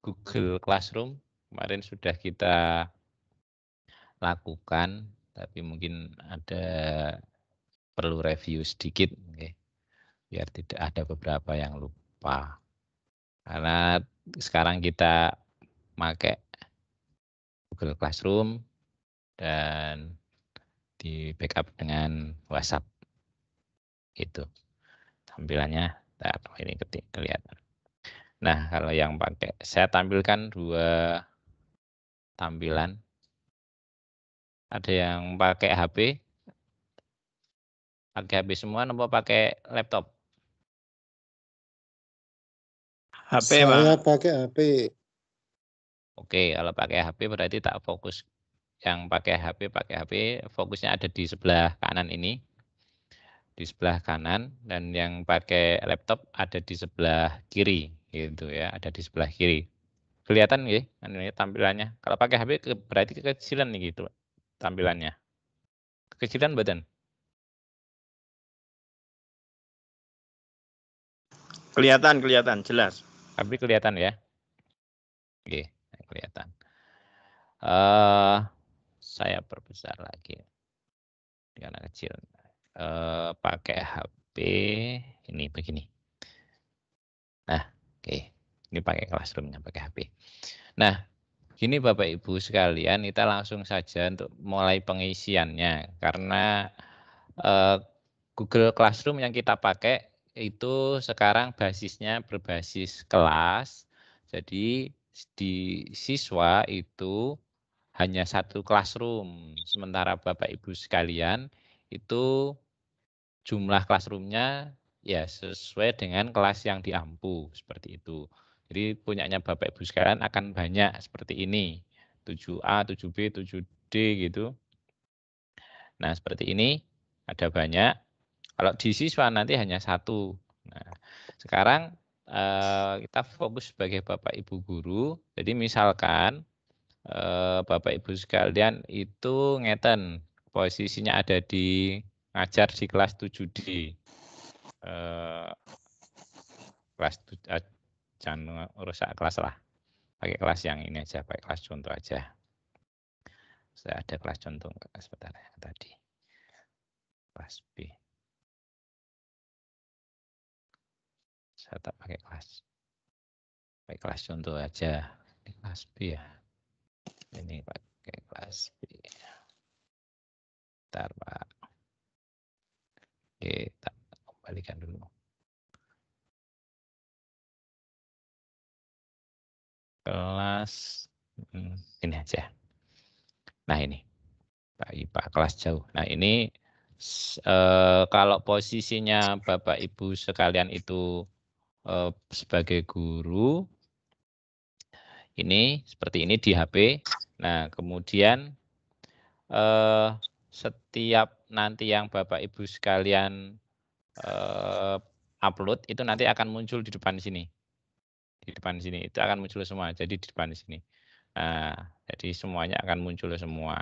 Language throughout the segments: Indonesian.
Google Classroom kemarin sudah kita lakukan, tapi mungkin ada perlu review sedikit, okay. biar tidak ada beberapa yang lupa. Karena sekarang kita pakai Google Classroom dan di backup dengan WhatsApp. Itu tampilannya, tak ini ketik kelihatan. Nah, kalau yang pakai saya tampilkan dua tampilan. Ada yang pakai HP. Pakai HP semua nopo pakai laptop? HP, Saya pakai HP. Oke, kalau pakai HP berarti tak fokus. Yang pakai HP, pakai HP, fokusnya ada di sebelah kanan ini. Di sebelah kanan dan yang pakai laptop ada di sebelah kiri gitu ya ada di sebelah kiri kelihatan ya tampilannya kalau pakai HP berarti kekecilan nih gitu tampilannya kekecilan badan kelihatan kelihatan jelas tapi kelihatan ya oke kelihatan uh, saya perbesar lagi karena kecil uh, pakai HP ini begini nah Oke, ini pakai Classroom-nya, pakai HP. Nah, gini Bapak Ibu sekalian, kita langsung saja untuk mulai pengisiannya karena eh, Google Classroom yang kita pakai itu sekarang basisnya berbasis kelas. Jadi di siswa itu hanya satu classroom. Sementara Bapak Ibu sekalian itu jumlah classroomnya Ya, sesuai dengan kelas yang diampu, seperti itu. Jadi punyanya Bapak Ibu sekalian akan banyak seperti ini. 7A, 7B, 7D gitu. Nah, seperti ini ada banyak. Kalau di siswa nanti hanya satu. Nah, sekarang eh, kita fokus sebagai Bapak Ibu guru. Jadi misalkan eh, Bapak Ibu sekalian itu ngeten posisinya ada di ngajar di kelas 7D eh, kelas eh, jangan rusak kelas lah pakai kelas yang ini aja pakai kelas contoh aja saya ada kelas contoh sebentar ya tadi kelas B saya tak pakai kelas pakai kelas contoh aja ini kelas B ya ini pakai kelas B ntar pak kita kembalikan dulu. Kelas hmm, ini aja. Nah ini Pak IPA kelas jauh. Nah ini e, kalau posisinya Bapak Ibu sekalian itu e, sebagai guru ini seperti ini di HP. Nah kemudian e, setiap nanti yang Bapak Ibu sekalian uh, upload itu nanti akan muncul di depan sini. Di depan sini itu akan muncul semua. Jadi di depan sini. Nah, jadi semuanya akan muncul semua.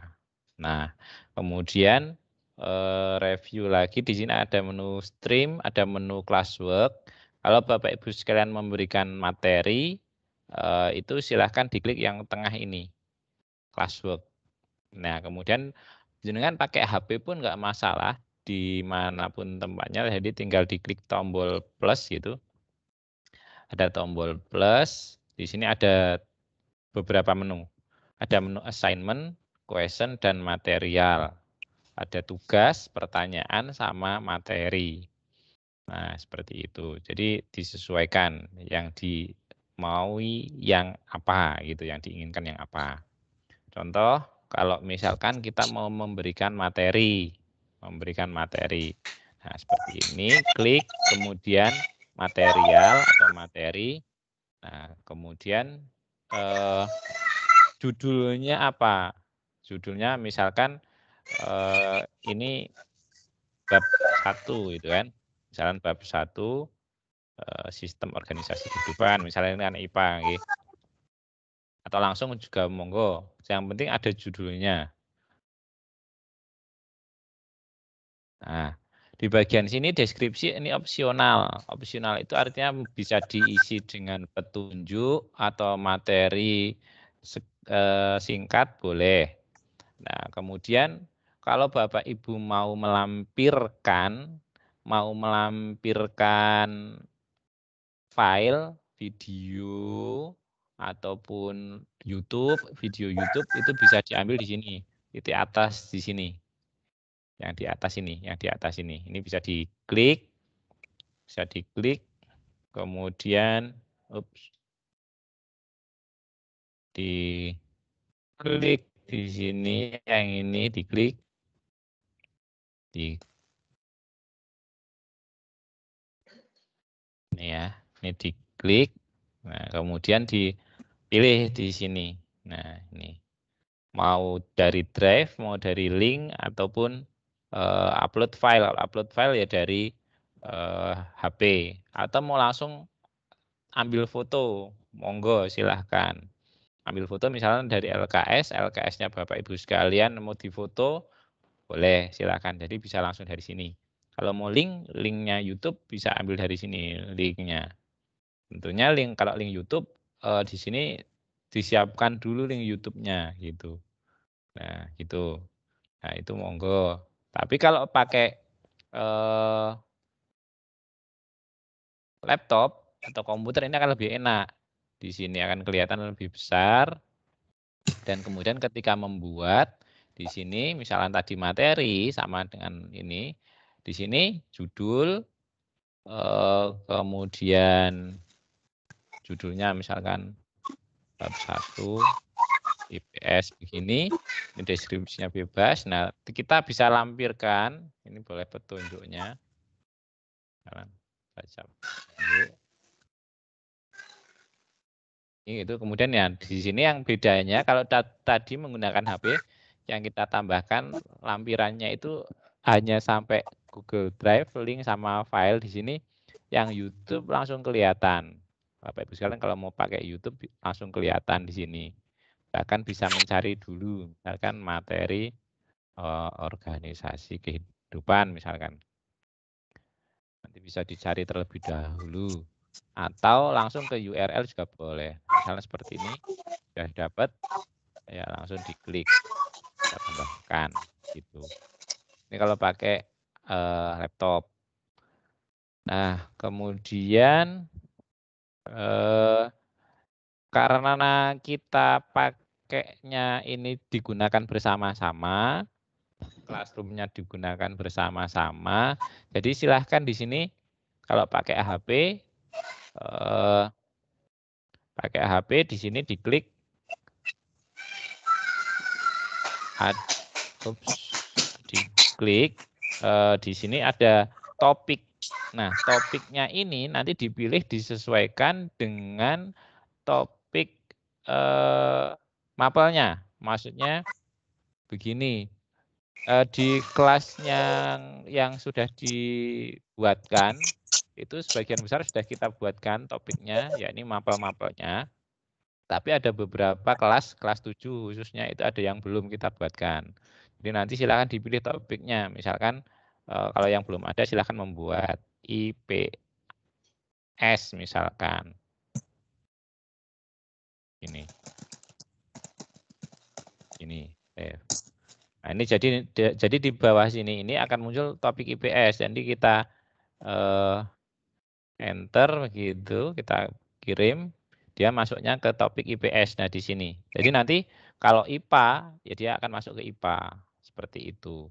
Nah, kemudian uh, review lagi di sini ada menu stream, ada menu classwork. Kalau Bapak Ibu sekalian memberikan materi uh, itu silahkan diklik yang tengah ini classwork. Nah, kemudian jenengan pakai HP pun nggak masalah dimanapun tempatnya jadi tinggal diklik tombol plus gitu ada tombol plus di sini ada beberapa menu ada menu assignment question dan material ada tugas pertanyaan sama materi nah seperti itu jadi disesuaikan yang di maui yang apa gitu yang diinginkan yang apa contoh kalau misalkan kita mau memberikan materi memberikan materi. Nah, seperti ini, klik kemudian material atau materi. Nah, kemudian eh, judulnya apa? Judulnya misalkan eh, ini bab satu gitu kan. Misalkan bab satu eh, sistem organisasi kehidupan, misalnya ini kan IPA gitu. Atau langsung juga monggo. Yang penting ada judulnya. Nah, di bagian sini deskripsi ini opsional. Opsional itu artinya bisa diisi dengan petunjuk atau materi eh, singkat boleh. Nah, kemudian kalau Bapak Ibu mau melampirkan mau melampirkan file video ataupun YouTube, video YouTube itu bisa diambil di sini, titik atas di sini yang di atas ini, yang di atas ini. Ini bisa diklik, bisa diklik, kemudian, ups, klik di sini, yang ini diklik, di ini ya, ini diklik, nah kemudian dipilih di sini. Nah ini mau dari drive, mau dari link ataupun uh, upload file. Upload file ya dari uh, eh, HP atau mau langsung ambil foto, monggo silahkan. Ambil foto misalnya dari LKS, LKS-nya Bapak Ibu sekalian mau difoto, boleh silahkan. Jadi bisa langsung dari sini. Kalau mau link, linknya YouTube bisa ambil dari sini linknya. Tentunya link kalau link YouTube uh, di sini disiapkan dulu link YouTube-nya gitu. Nah, gitu. Nah, itu monggo tapi kalau pakai eh, laptop atau komputer ini akan lebih enak. Di sini akan kelihatan lebih besar. Dan kemudian ketika membuat di sini misalnya tadi materi sama dengan ini. Di sini judul eh, kemudian judulnya misalkan bab 1 IPS begini, ini deskripsinya bebas. Nah, kita bisa lampirkan, ini boleh petunjuknya. baca. Ini itu kemudian ya di sini yang bedanya kalau tadi menggunakan HP yang kita tambahkan lampirannya itu hanya sampai Google Drive link sama file di sini yang YouTube langsung kelihatan. Bapak Ibu sekalian kalau mau pakai YouTube langsung kelihatan di sini bahkan bisa mencari dulu misalkan materi uh, organisasi kehidupan misalkan nanti bisa dicari terlebih dahulu atau langsung ke URL juga boleh misalnya seperti ini sudah dapat ya langsung diklik kita tambahkan gitu ini kalau pakai uh, laptop nah kemudian uh, karena kita pak pakainya ini digunakan bersama-sama, classroomnya digunakan bersama-sama. Jadi silahkan di sini kalau pakai HP, eh, pakai HP di sini diklik. Ad, ups, diklik eh, di sini ada topik. Nah topiknya ini nanti dipilih disesuaikan dengan topik eh, mapelnya. Maksudnya begini, eh, di kelas yang, yang sudah dibuatkan, itu sebagian besar sudah kita buatkan topiknya, yakni mapel-mapelnya. Tapi ada beberapa kelas, kelas 7 khususnya itu ada yang belum kita buatkan. Jadi nanti silakan dipilih topiknya. Misalkan eh, kalau yang belum ada silakan membuat IPS misalkan. Ini. F. Eh. Nah, ini jadi jadi di bawah sini ini akan muncul topik IPS. Jadi kita eh, enter begitu, kita kirim, dia masuknya ke topik IPS. Nah, di sini. Jadi nanti kalau IPA, ya dia akan masuk ke IPA. Seperti itu.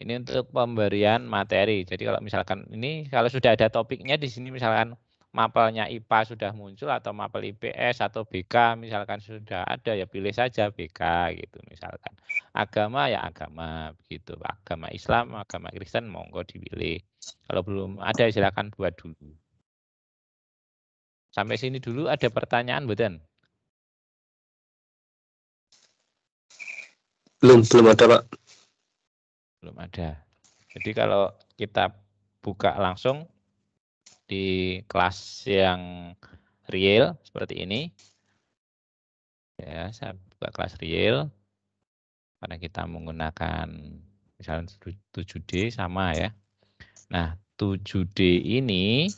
Ini untuk pemberian materi. Jadi kalau misalkan ini, kalau sudah ada topiknya di sini misalkan mapelnya IPA sudah muncul atau mapel IPS atau BK misalkan sudah ada ya pilih saja BK gitu misalkan. Agama ya agama begitu, agama Islam, agama Kristen monggo dipilih. Kalau belum ada silakan buat dulu. Sampai sini dulu ada pertanyaan bukan? Belum, belum ada Pak. Belum ada. Jadi kalau kita buka langsung di kelas yang real seperti ini. Ya, saya buka kelas real karena kita menggunakan misalnya 7D sama ya. Nah, 7D ini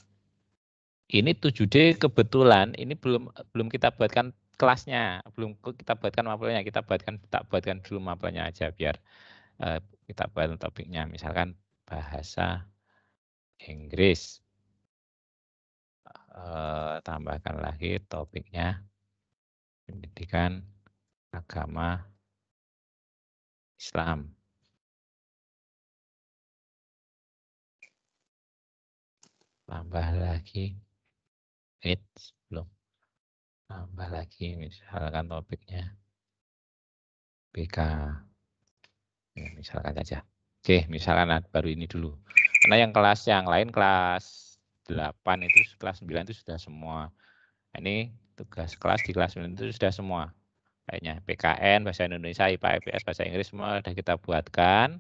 ini 7D kebetulan ini belum belum kita buatkan kelasnya, belum kita buatkan mapelnya, kita buatkan tak buatkan dulu mapelnya aja biar eh, kita buat topiknya misalkan bahasa Inggris. Eh, tambahkan lagi topiknya pendidikan agama Islam. Tambah lagi, it belum. Tambah lagi misalkan topiknya BK. Ya, misalkan saja. Oke, misalkan baru ini dulu. Karena yang kelas yang lain kelas 8 itu kelas 9 itu sudah semua. Ini tugas kelas di kelas 9 itu sudah semua. Kayaknya PKN, Bahasa Indonesia, IPA, IPS, Bahasa Inggris semua sudah kita buatkan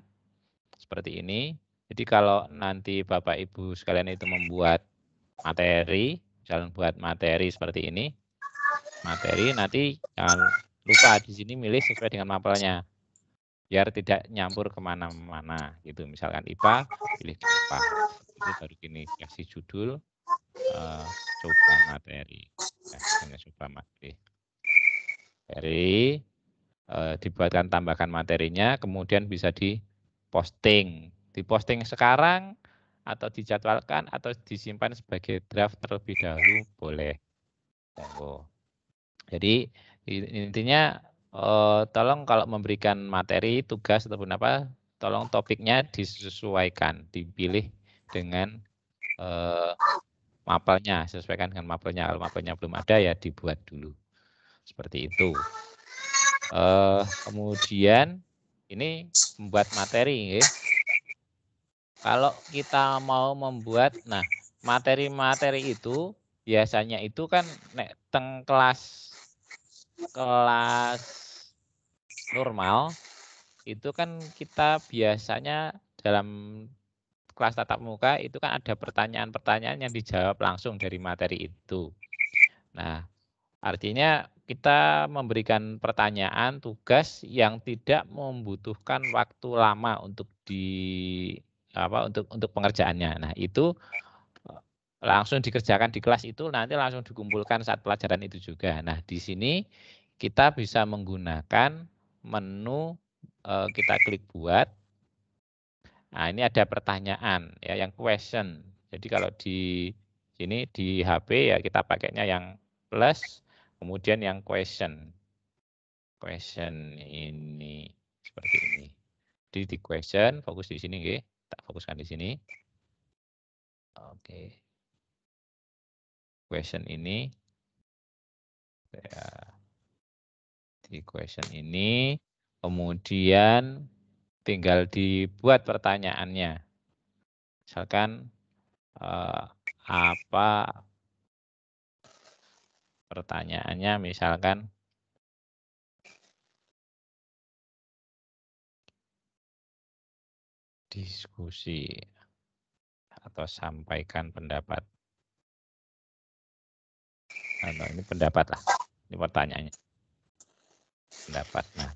seperti ini. Jadi kalau nanti Bapak Ibu sekalian itu membuat materi, jalan buat materi seperti ini, materi nanti jangan lupa di sini milih sesuai dengan mapelnya biar tidak nyampur kemana-mana gitu misalkan IPA pilih IPA itu baru gini kasih judul uh, coba materi ya, coba materi uh, dibuatkan tambahkan materinya kemudian bisa diposting diposting sekarang atau dijadwalkan atau disimpan sebagai draft terlebih dahulu boleh jadi intinya uh, tolong kalau memberikan materi, tugas ataupun apa, tolong topiknya disesuaikan, dipilih dengan uh, mapelnya, sesuaikan dengan mapelnya. Kalau mapelnya belum ada ya dibuat dulu. Seperti itu. Uh, kemudian ini membuat materi. Ya. Kalau kita mau membuat, nah materi-materi itu biasanya itu kan nek teng kelas kelas normal itu kan kita biasanya dalam kelas tatap muka itu kan ada pertanyaan-pertanyaan yang dijawab langsung dari materi itu. Nah, artinya kita memberikan pertanyaan tugas yang tidak membutuhkan waktu lama untuk di apa untuk untuk pengerjaannya. Nah, itu langsung dikerjakan di kelas itu nanti langsung dikumpulkan saat pelajaran itu juga. Nah, di sini kita bisa menggunakan menu eh, kita klik buat. Nah, ini ada pertanyaan ya yang question. Jadi kalau di sini di HP ya kita pakainya yang plus kemudian yang question. Question ini seperti ini. Jadi di question fokus di sini nggih, tak fokuskan di sini. Oke question ini. Ya. Di question ini, kemudian tinggal dibuat pertanyaannya. Misalkan, eh, apa pertanyaannya misalkan, diskusi atau sampaikan pendapat. Nah, ini pendapat lah. Ini pertanyaannya. Pendapat. Nah,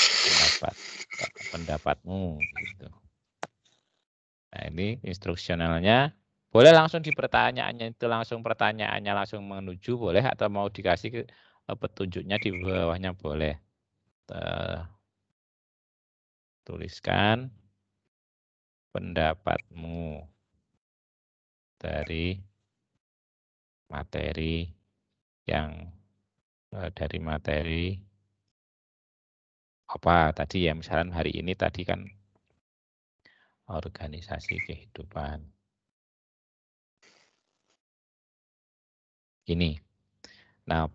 pendapat. Pendapatmu. Gitu. Nah, ini instruksionalnya. Boleh langsung di pertanyaannya itu langsung pertanyaannya langsung menuju boleh atau mau dikasih eh, petunjuknya di bawahnya boleh. Tuliskan pendapatmu dari materi yang dari materi apa tadi ya misalkan hari ini tadi kan organisasi kehidupan. Ini. Nah,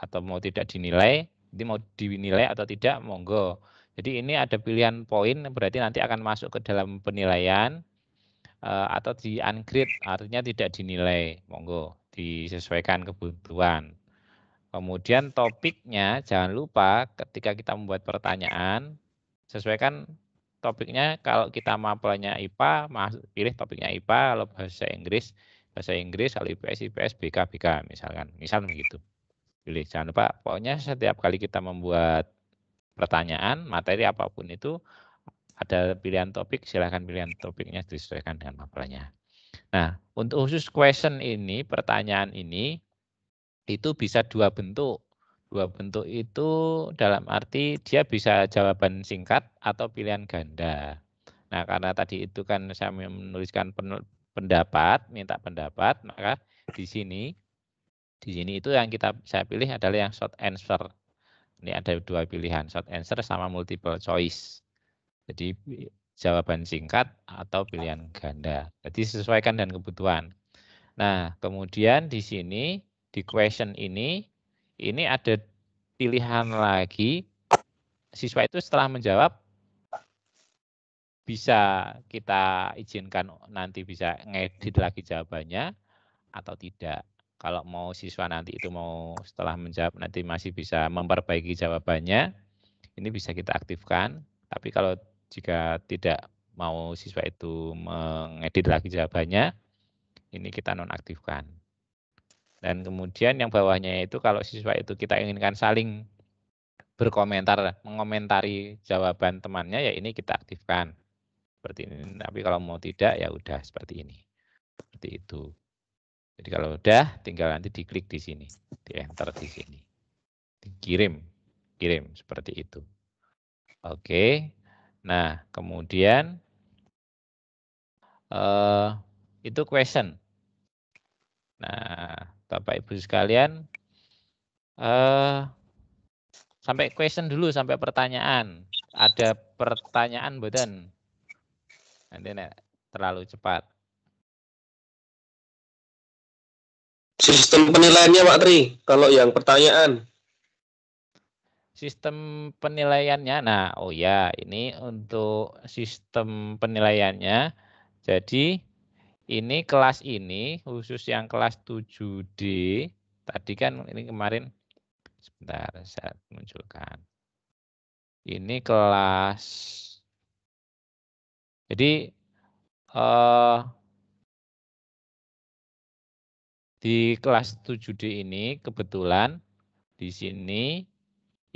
atau mau tidak dinilai, ini mau dinilai atau tidak, monggo. Jadi ini ada pilihan poin, berarti nanti akan masuk ke dalam penilaian. Eh, atau di ungrade artinya tidak dinilai monggo disesuaikan kebutuhan kemudian topiknya jangan lupa ketika kita membuat pertanyaan sesuaikan topiknya kalau kita mapelnya IPA pilih topiknya IPA kalau bahasa Inggris bahasa Inggris kalau IPS IPS BK BK misalkan misal begitu pilih jangan lupa pokoknya setiap kali kita membuat pertanyaan materi apapun itu ada pilihan topik, silahkan pilihan topiknya disesuaikan dengan mapelnya. Nah, untuk khusus question ini, pertanyaan ini, itu bisa dua bentuk. Dua bentuk itu dalam arti dia bisa jawaban singkat atau pilihan ganda. Nah, karena tadi itu kan saya menuliskan pendapat, minta pendapat, maka di sini di sini itu yang kita saya pilih adalah yang short answer. Ini ada dua pilihan, short answer sama multiple choice. Jadi jawaban singkat atau pilihan ganda. Jadi sesuaikan dengan kebutuhan. Nah, hmm. kemudian di sini di question ini ini ada pilihan lagi siswa itu setelah menjawab bisa kita izinkan nanti bisa ngedit lagi jawabannya atau tidak. Kalau mau siswa nanti itu mau setelah menjawab nanti masih bisa memperbaiki jawabannya. Ini bisa kita aktifkan. Tapi kalau jika tidak mau siswa itu mengedit lagi jawabannya, ini kita nonaktifkan. Dan kemudian yang bawahnya itu kalau siswa itu kita inginkan saling berkomentar, mengomentari jawaban temannya ya ini kita aktifkan. Seperti ini. Tapi kalau mau tidak ya udah seperti ini. Seperti itu. Jadi kalau udah tinggal nanti diklik di sini, di enter di sini. Dikirim, kirim seperti itu. Oke. Nah, kemudian uh, itu question. Nah, Bapak Ibu sekalian, uh, sampai question dulu sampai pertanyaan. Ada pertanyaan badan. Nanti nek, terlalu cepat. Sistem penilaiannya Pak Tri, kalau yang pertanyaan sistem penilaiannya. Nah, oh ya, ini untuk sistem penilaiannya. Jadi ini kelas ini khusus yang kelas 7D tadi kan ini kemarin sebentar saya munculkan. Ini kelas jadi eh, di kelas 7D ini kebetulan di sini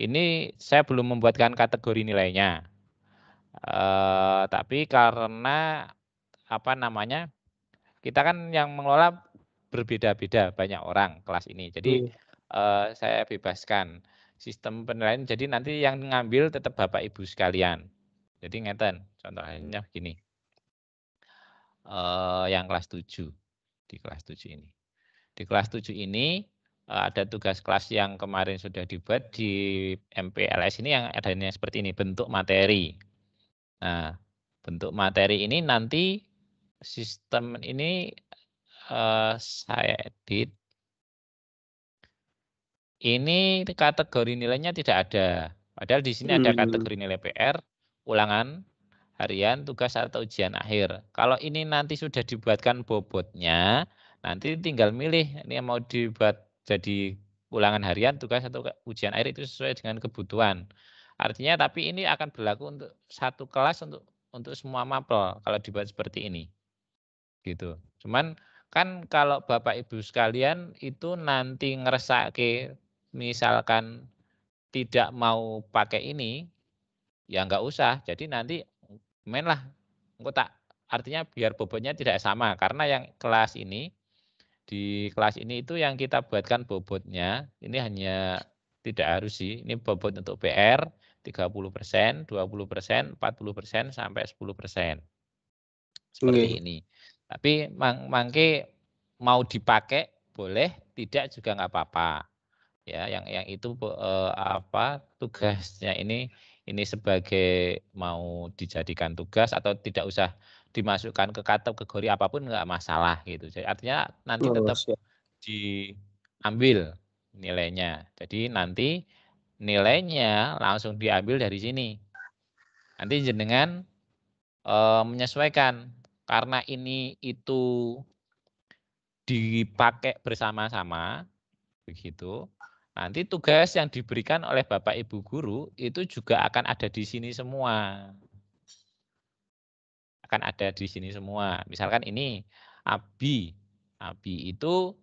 ini saya belum membuatkan kategori nilainya. Eh, tapi karena apa namanya? Kita kan yang mengelola berbeda-beda banyak orang kelas ini. Jadi hmm. saya bebaskan sistem penilaian. Jadi nanti yang ngambil tetap Bapak Ibu sekalian. Jadi ngeten, contohnya begini. Uh, yang kelas 7 di kelas 7 ini. Di kelas 7 ini Eh, ada tugas kelas yang kemarin sudah dibuat di MPLS ini yang adanya seperti ini bentuk materi. Nah, bentuk materi ini nanti sistem ini uh, saya edit. Ini kategori nilainya tidak ada. Padahal di sini hmm. ada kategori nilai PR, ulangan, harian, tugas atau ujian akhir. Kalau ini nanti sudah dibuatkan bobotnya, nanti tinggal milih ini mau dibuat jadi ulangan harian, tugas atau ujian akhir itu sesuai dengan kebutuhan. Artinya tapi ini akan berlaku untuk satu kelas untuk untuk semua mapel kalau dibuat seperti ini. Gitu. Cuman kan kalau Bapak Ibu sekalian itu nanti ngeresake misalkan tidak mau pakai ini ya nggak usah. Jadi nanti mainlah Enggak, tak artinya biar bobotnya tidak sama karena yang kelas ini di kelas ini itu yang kita buatkan bobotnya ini hanya tidak harus sih ini bobot untuk PR 30 persen 20 persen 40 persen sampai 10 persen seperti okay. Iya. ini tapi mang mangke mau dipakai boleh tidak juga nggak apa-apa ya yang yang itu eh, apa tugasnya ini ini sebagai mau dijadikan tugas atau tidak usah dimasukkan ke kategori apapun nggak masalah gitu. Jadi artinya nanti oh, tetap diambil nilainya. Jadi nanti nilainya langsung diambil dari sini. Nanti jenengan e, menyesuaikan karena ini itu dipakai bersama-sama begitu. Nanti tugas yang diberikan oleh Bapak Ibu guru itu juga akan ada di sini semua akan ada di sini semua. Misalkan ini ABI. ABI itu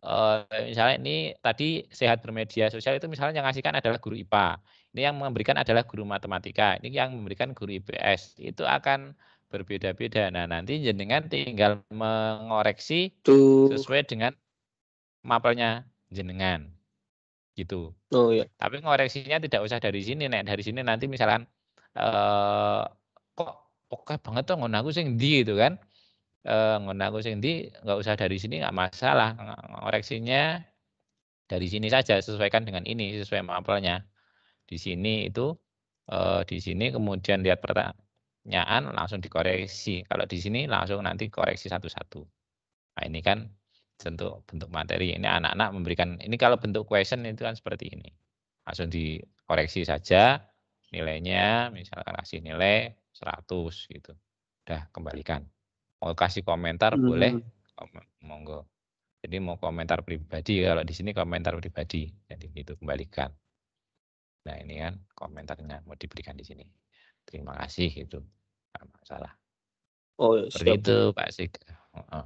Uh, misalnya ini tadi sehat bermedia sosial itu misalnya yang ngasihkan adalah guru IPA. Ini yang memberikan adalah guru matematika. Ini yang memberikan guru IPS. Itu akan berbeda-beda. Nah, nanti jenengan tinggal mengoreksi sesuai dengan mapelnya jenengan. Gitu. Oh iya. Tapi ngoreksinya tidak usah dari sini, Nek. Dari sini nanti misalkan eh kok oke banget tuh ngono aku sing ndi itu kan e, ngono aku sing ndi nggak usah dari sini nggak masalah koreksinya dari sini saja sesuaikan dengan ini sesuai mapelnya di sini itu e, di sini kemudian lihat pertanyaan langsung dikoreksi kalau di sini langsung nanti koreksi satu-satu nah ini kan bentuk bentuk materi ini anak-anak memberikan ini kalau bentuk question itu kan seperti ini langsung dikoreksi saja nilainya misalkan kasih nilai 100 gitu. Udah kembalikan. Mau kasih komentar hmm. boleh, hmm. monggo. Jadi mau komentar pribadi kalau di sini komentar pribadi. Jadi itu kembalikan. Nah, ini kan komentarnya mau diberikan di sini. Terima kasih itu. Enggak masalah. Oh, Seperti itu Pak Sik. Oh,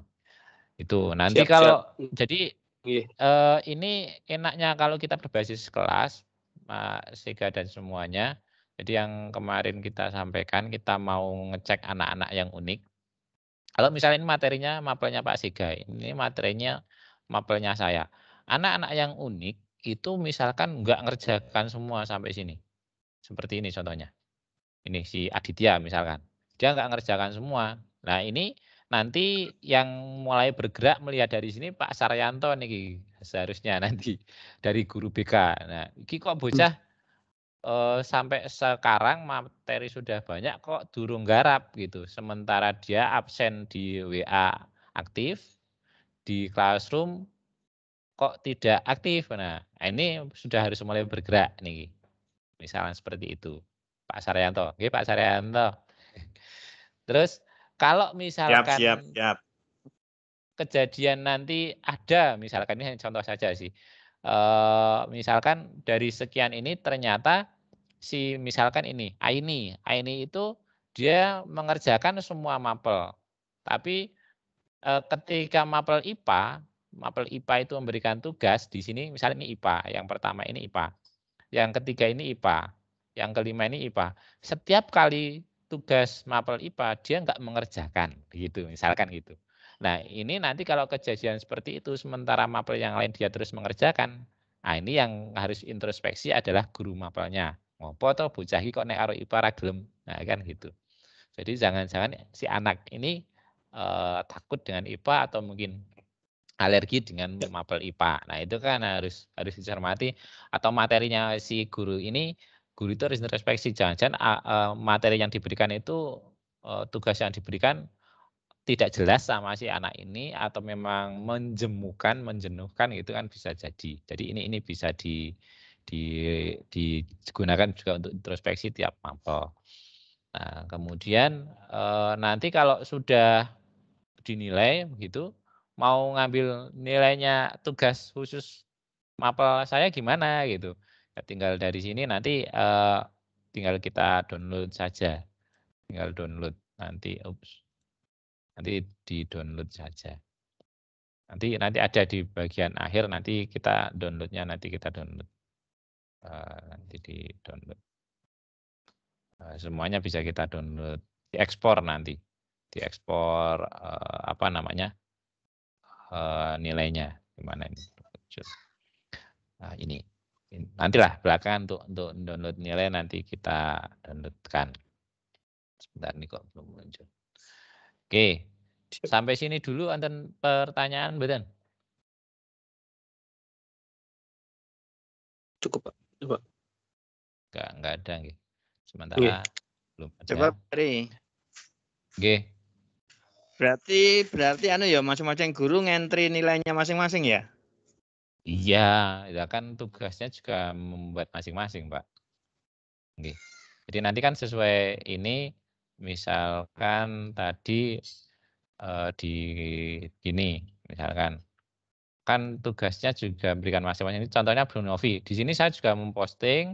Itu nanti siap, kalau siap. jadi yeah. Iya. uh, ini enaknya kalau kita berbasis kelas Pak Sega dan semuanya jadi yang kemarin kita sampaikan, kita mau ngecek anak-anak yang unik. Kalau misalnya ini materinya mapelnya Pak Siga, ini materinya mapelnya saya. Anak-anak yang unik itu misalkan nggak ngerjakan semua sampai sini. Seperti ini contohnya. Ini si Aditya misalkan. Dia nggak ngerjakan semua. Nah ini nanti yang mulai bergerak melihat dari sini Pak Saryanto nih seharusnya nanti dari guru BK. Nah, ini kok bocah eh, sampai sekarang materi sudah banyak kok durung garap gitu. Sementara dia absen di WA aktif, di classroom kok tidak aktif. Nah, ini sudah harus mulai bergerak nih. Misalnya seperti itu. Pak Saryanto. Oke, Pak Saryanto. Terus kalau misalkan siap, siap, siap. kejadian nanti ada, misalkan ini hanya contoh saja sih, Uh, misalkan dari sekian ini ternyata si misalkan ini Aini. Aini itu dia mengerjakan semua mapel. Tapi e, ketika mapel IPA, mapel IPA itu memberikan tugas di sini misalnya ini IPA, yang pertama ini IPA. Yang ketiga ini IPA, yang kelima ini IPA. Setiap kali tugas mapel IPA dia nggak mengerjakan gitu, misalkan gitu. Nah, ini nanti kalau kejadian seperti itu sementara mapel yang lain dia terus mengerjakan. Nah, ini yang harus introspeksi adalah guru mapelnya ngopo toh bocah iki kok nek arek ipar gelem. Nah, kan gitu. Jadi jangan-jangan si anak ini e, takut dengan IPA atau mungkin alergi dengan mapel IPA. Nah, itu kan harus harus dicermati atau materinya si guru ini guru itu harus introspeksi jangan-jangan uh, materi yang diberikan itu uh, tugas yang diberikan tidak jelas sama si anak ini atau memang menjemukan, menjenuhkan itu kan bisa jadi. Jadi ini ini bisa di di, digunakan juga untuk introspeksi tiap mapel. Nah, kemudian e, nanti kalau sudah dinilai begitu, mau ngambil nilainya tugas khusus mapel saya gimana gitu. Ya, tinggal dari sini nanti e, tinggal kita download saja. Tinggal download nanti ups. Nanti di-download saja nanti nanti ada di bagian akhir nanti kita downloadnya nanti kita download Eh, nanti di download eh, semuanya bisa kita download diekspor nanti diekspor uh, apa namanya nilainya gimana ini nah, ini nantilah belakang untuk untuk download nilai nanti kita downloadkan sebentar ini kok belum muncul oke sampai sini dulu anten pertanyaan beten cukup pak Coba. Gitu, enggak, enggak ada nggih. Sementara Gih. belum ada. Coba beri Nggih. Berarti berarti anu ya masing-masing guru ngentri nilainya masing-masing ya? Iya, ya kan tugasnya juga membuat masing-masing, Pak. Nggih. Jadi nanti kan sesuai ini misalkan tadi uh, di gini misalkan kan tugasnya juga memberikan masukan. Ini contohnya Bu Novi. Di sini saya juga memposting,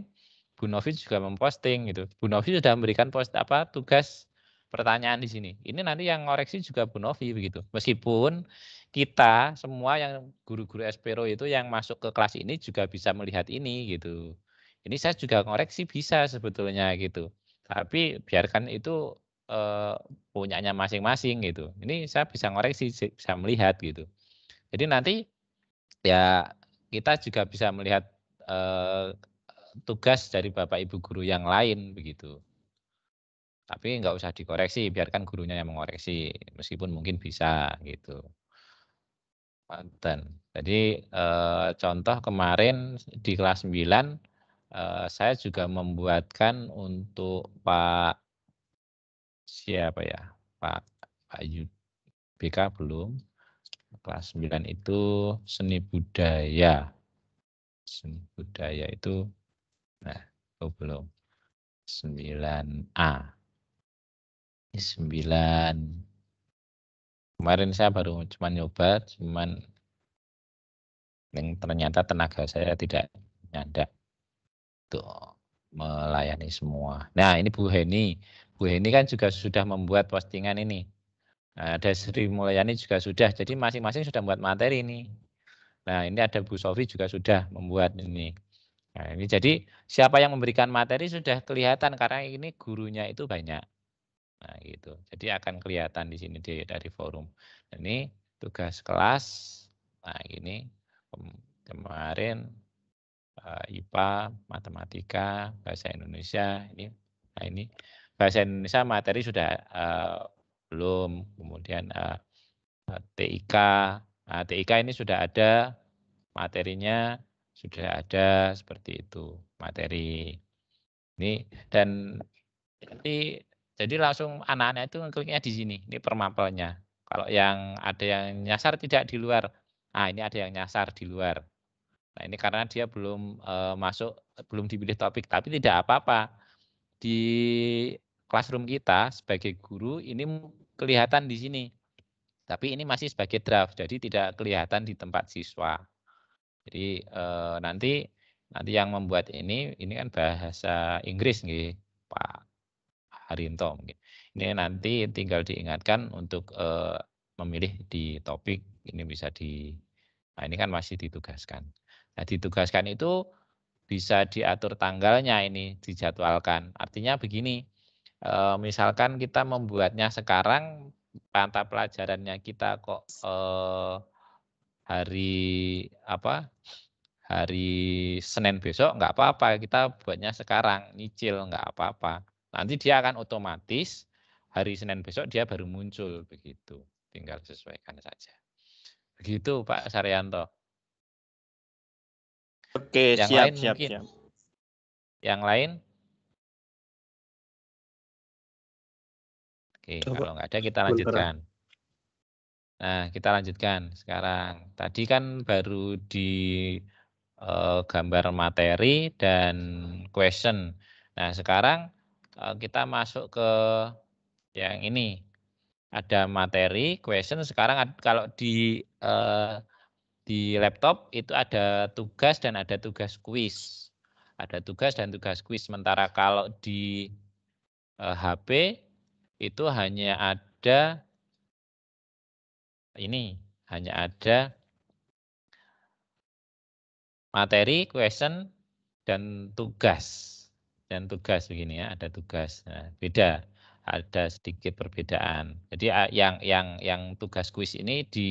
Bu Novi juga memposting gitu. Bu Novi sudah memberikan post apa tugas pertanyaan di sini. Ini nanti yang ngoreksi juga Bu Novi begitu. Meskipun kita semua yang guru-guru Espero itu yang masuk ke kelas ini juga bisa melihat ini gitu. Ini saya juga ngoreksi bisa sebetulnya gitu. Tapi biarkan itu eh, punyanya masing-masing gitu. Ini saya bisa ngoreksi, bisa melihat gitu. Jadi nanti ya kita juga bisa melihat eh, tugas dari bapak ibu guru yang lain begitu. Tapi nggak usah dikoreksi, biarkan gurunya yang mengoreksi, meskipun mungkin bisa gitu. Dan Jadi e, contoh kemarin di kelas 9 e, eh, saya juga membuatkan untuk Pak siapa ya Pak Pak Yud, BK belum kelas 9 itu seni budaya. Seni budaya itu nah, oh belum. 9A. 9 kemarin saya baru cuma nyoba cuman yang ternyata tenaga saya tidak nyanda untuk melayani semua. Nah ini Bu Heni, Bu Heni kan juga sudah membuat postingan ini Nah, ada Sri Mulyani juga sudah. Jadi masing-masing sudah membuat materi ini. Nah, ini ada Bu Sofi juga sudah membuat ini. Nah, ini jadi siapa yang memberikan materi sudah kelihatan karena ini gurunya itu banyak. Nah, gitu. Jadi akan kelihatan di sini di, dari forum. Ini tugas kelas. Nah, ini kemarin eh, IPA, matematika, bahasa Indonesia, ini. Nah, ini bahasa Indonesia materi sudah eh, belum. Kemudian uh, eh, eh, TIK, nah, TIK ini sudah ada materinya, sudah ada seperti itu materi ini dan jadi jadi langsung anak-anak itu ngekliknya di sini, ini permapelnya. Kalau yang ada yang nyasar tidak di luar, ah ini ada yang nyasar di luar. Nah ini karena dia belum e, masuk, belum dipilih topik, tapi tidak apa-apa. Di classroom kita sebagai guru ini kelihatan di sini. Tapi ini masih sebagai draft, jadi tidak kelihatan di tempat siswa. Jadi eh, nanti nanti yang membuat ini ini kan bahasa Inggris nih Pak Harinto mungkin. Ini nanti tinggal diingatkan untuk eh, memilih di topik ini bisa di nah ini kan masih ditugaskan. Nah, ditugaskan itu bisa diatur tanggalnya ini dijadwalkan. Artinya begini, e, misalkan kita membuatnya sekarang mata pelajarannya kita kok e, hari apa hari Senin besok nggak apa-apa kita buatnya sekarang nyicil nggak apa-apa nanti dia akan otomatis hari Senin besok dia baru muncul begitu tinggal sesuaikan saja begitu Pak Saryanto oke yang siap lain siap mungkin. siap yang lain Oke, Coba. kalau nggak ada kita lanjutkan. Nah, kita lanjutkan sekarang. Tadi kan baru di uh, gambar materi dan question. Nah, sekarang uh, kita masuk ke yang ini. Ada materi, question. Sekarang kalau di uh, di laptop itu ada tugas dan ada tugas kuis. Ada tugas dan tugas kuis. Sementara kalau di HP itu hanya ada ini, hanya ada materi, question, dan tugas. Dan tugas begini ya, ada tugas. Nah, beda, ada sedikit perbedaan. Jadi yang yang yang tugas kuis ini di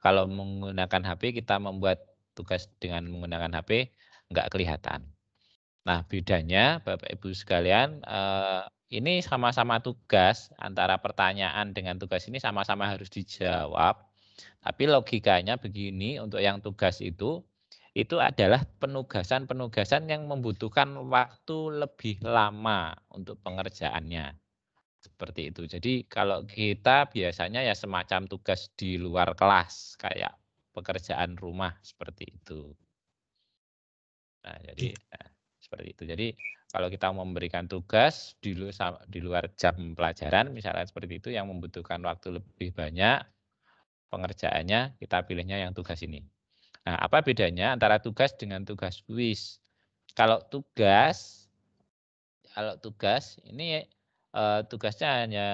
kalau menggunakan HP kita membuat tugas dengan menggunakan HP nggak kelihatan. Nah bedanya Bapak Ibu sekalian eh, ini sama-sama tugas antara pertanyaan dengan tugas ini sama-sama harus dijawab. Tapi logikanya begini untuk yang tugas itu itu adalah penugasan-penugasan yang membutuhkan waktu lebih lama untuk pengerjaannya. Seperti itu. Jadi kalau kita biasanya ya semacam tugas di luar kelas kayak pekerjaan rumah seperti itu. Nah, jadi eh, seperti itu. Jadi kalau kita memberikan tugas di luar, di luar jam pelajaran misalnya seperti itu yang membutuhkan waktu lebih banyak pengerjaannya kita pilihnya yang tugas ini. Nah, apa bedanya antara tugas dengan tugas kuis? Kalau tugas kalau tugas ini e, tugasnya hanya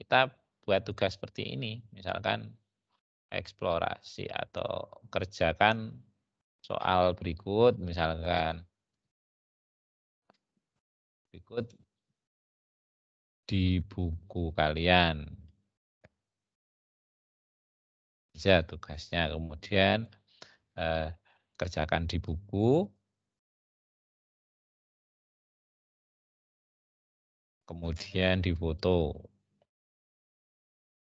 kita buat tugas seperti ini, misalkan eksplorasi atau kerjakan soal berikut misalkan berikut di buku kalian. Bisa tugasnya. Kemudian eh, kerjakan di buku. Kemudian di foto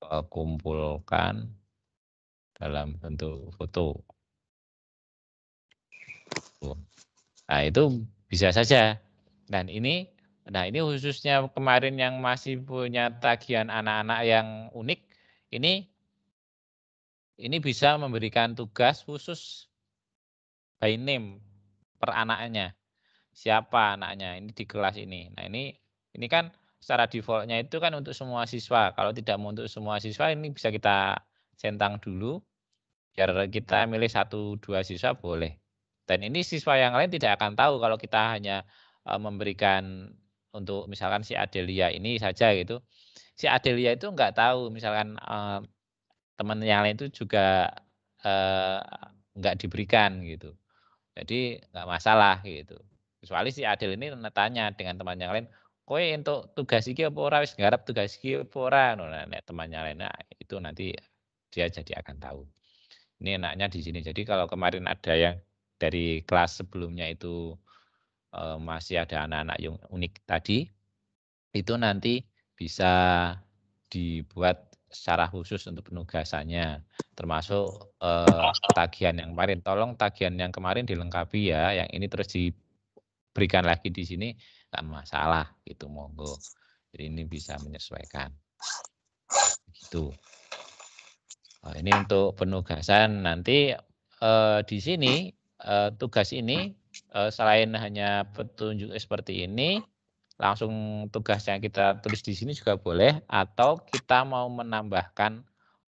Kumpulkan dalam bentuk foto. Nah, itu bisa saja dan ini nah ini khususnya kemarin yang masih punya tagihan anak-anak yang unik ini ini bisa memberikan tugas khusus by name per anaknya. Siapa anaknya ini di kelas ini. Nah, ini ini kan secara defaultnya itu kan untuk semua siswa. Kalau tidak mau untuk semua siswa ini bisa kita centang dulu biar kita milih satu dua siswa boleh. Dan ini siswa yang lain tidak akan tahu kalau kita hanya Eh, memberikan untuk misalkan si Adelia ini saja gitu. Si Adelia itu nggak tahu misalkan uh, teman yang lain itu juga uh, nggak diberikan gitu. Jadi nggak masalah gitu. Kecuali si Adel ini tanya dengan teman yang lain, koe untuk tugas iki apa ora wis tugas iki apa ora nah, nah, nah teman temannya lain nah, itu nanti dia jadi akan tahu. Ini enaknya di sini. Jadi kalau kemarin ada yang dari kelas sebelumnya itu Eh, masih ada anak-anak yang unik tadi, itu nanti bisa dibuat secara khusus untuk penugasannya, termasuk eh, tagihan yang kemarin. Tolong tagihan yang kemarin dilengkapi ya, yang ini terus diberikan lagi di sini nggak masalah, gitu monggo. Jadi ini bisa menyesuaikan. Gitu. Oh, ini untuk penugasan nanti eh, di sini eh, tugas ini uh, selain hanya petunjuk seperti ini, langsung tugas yang kita tulis di sini juga boleh, atau kita mau menambahkan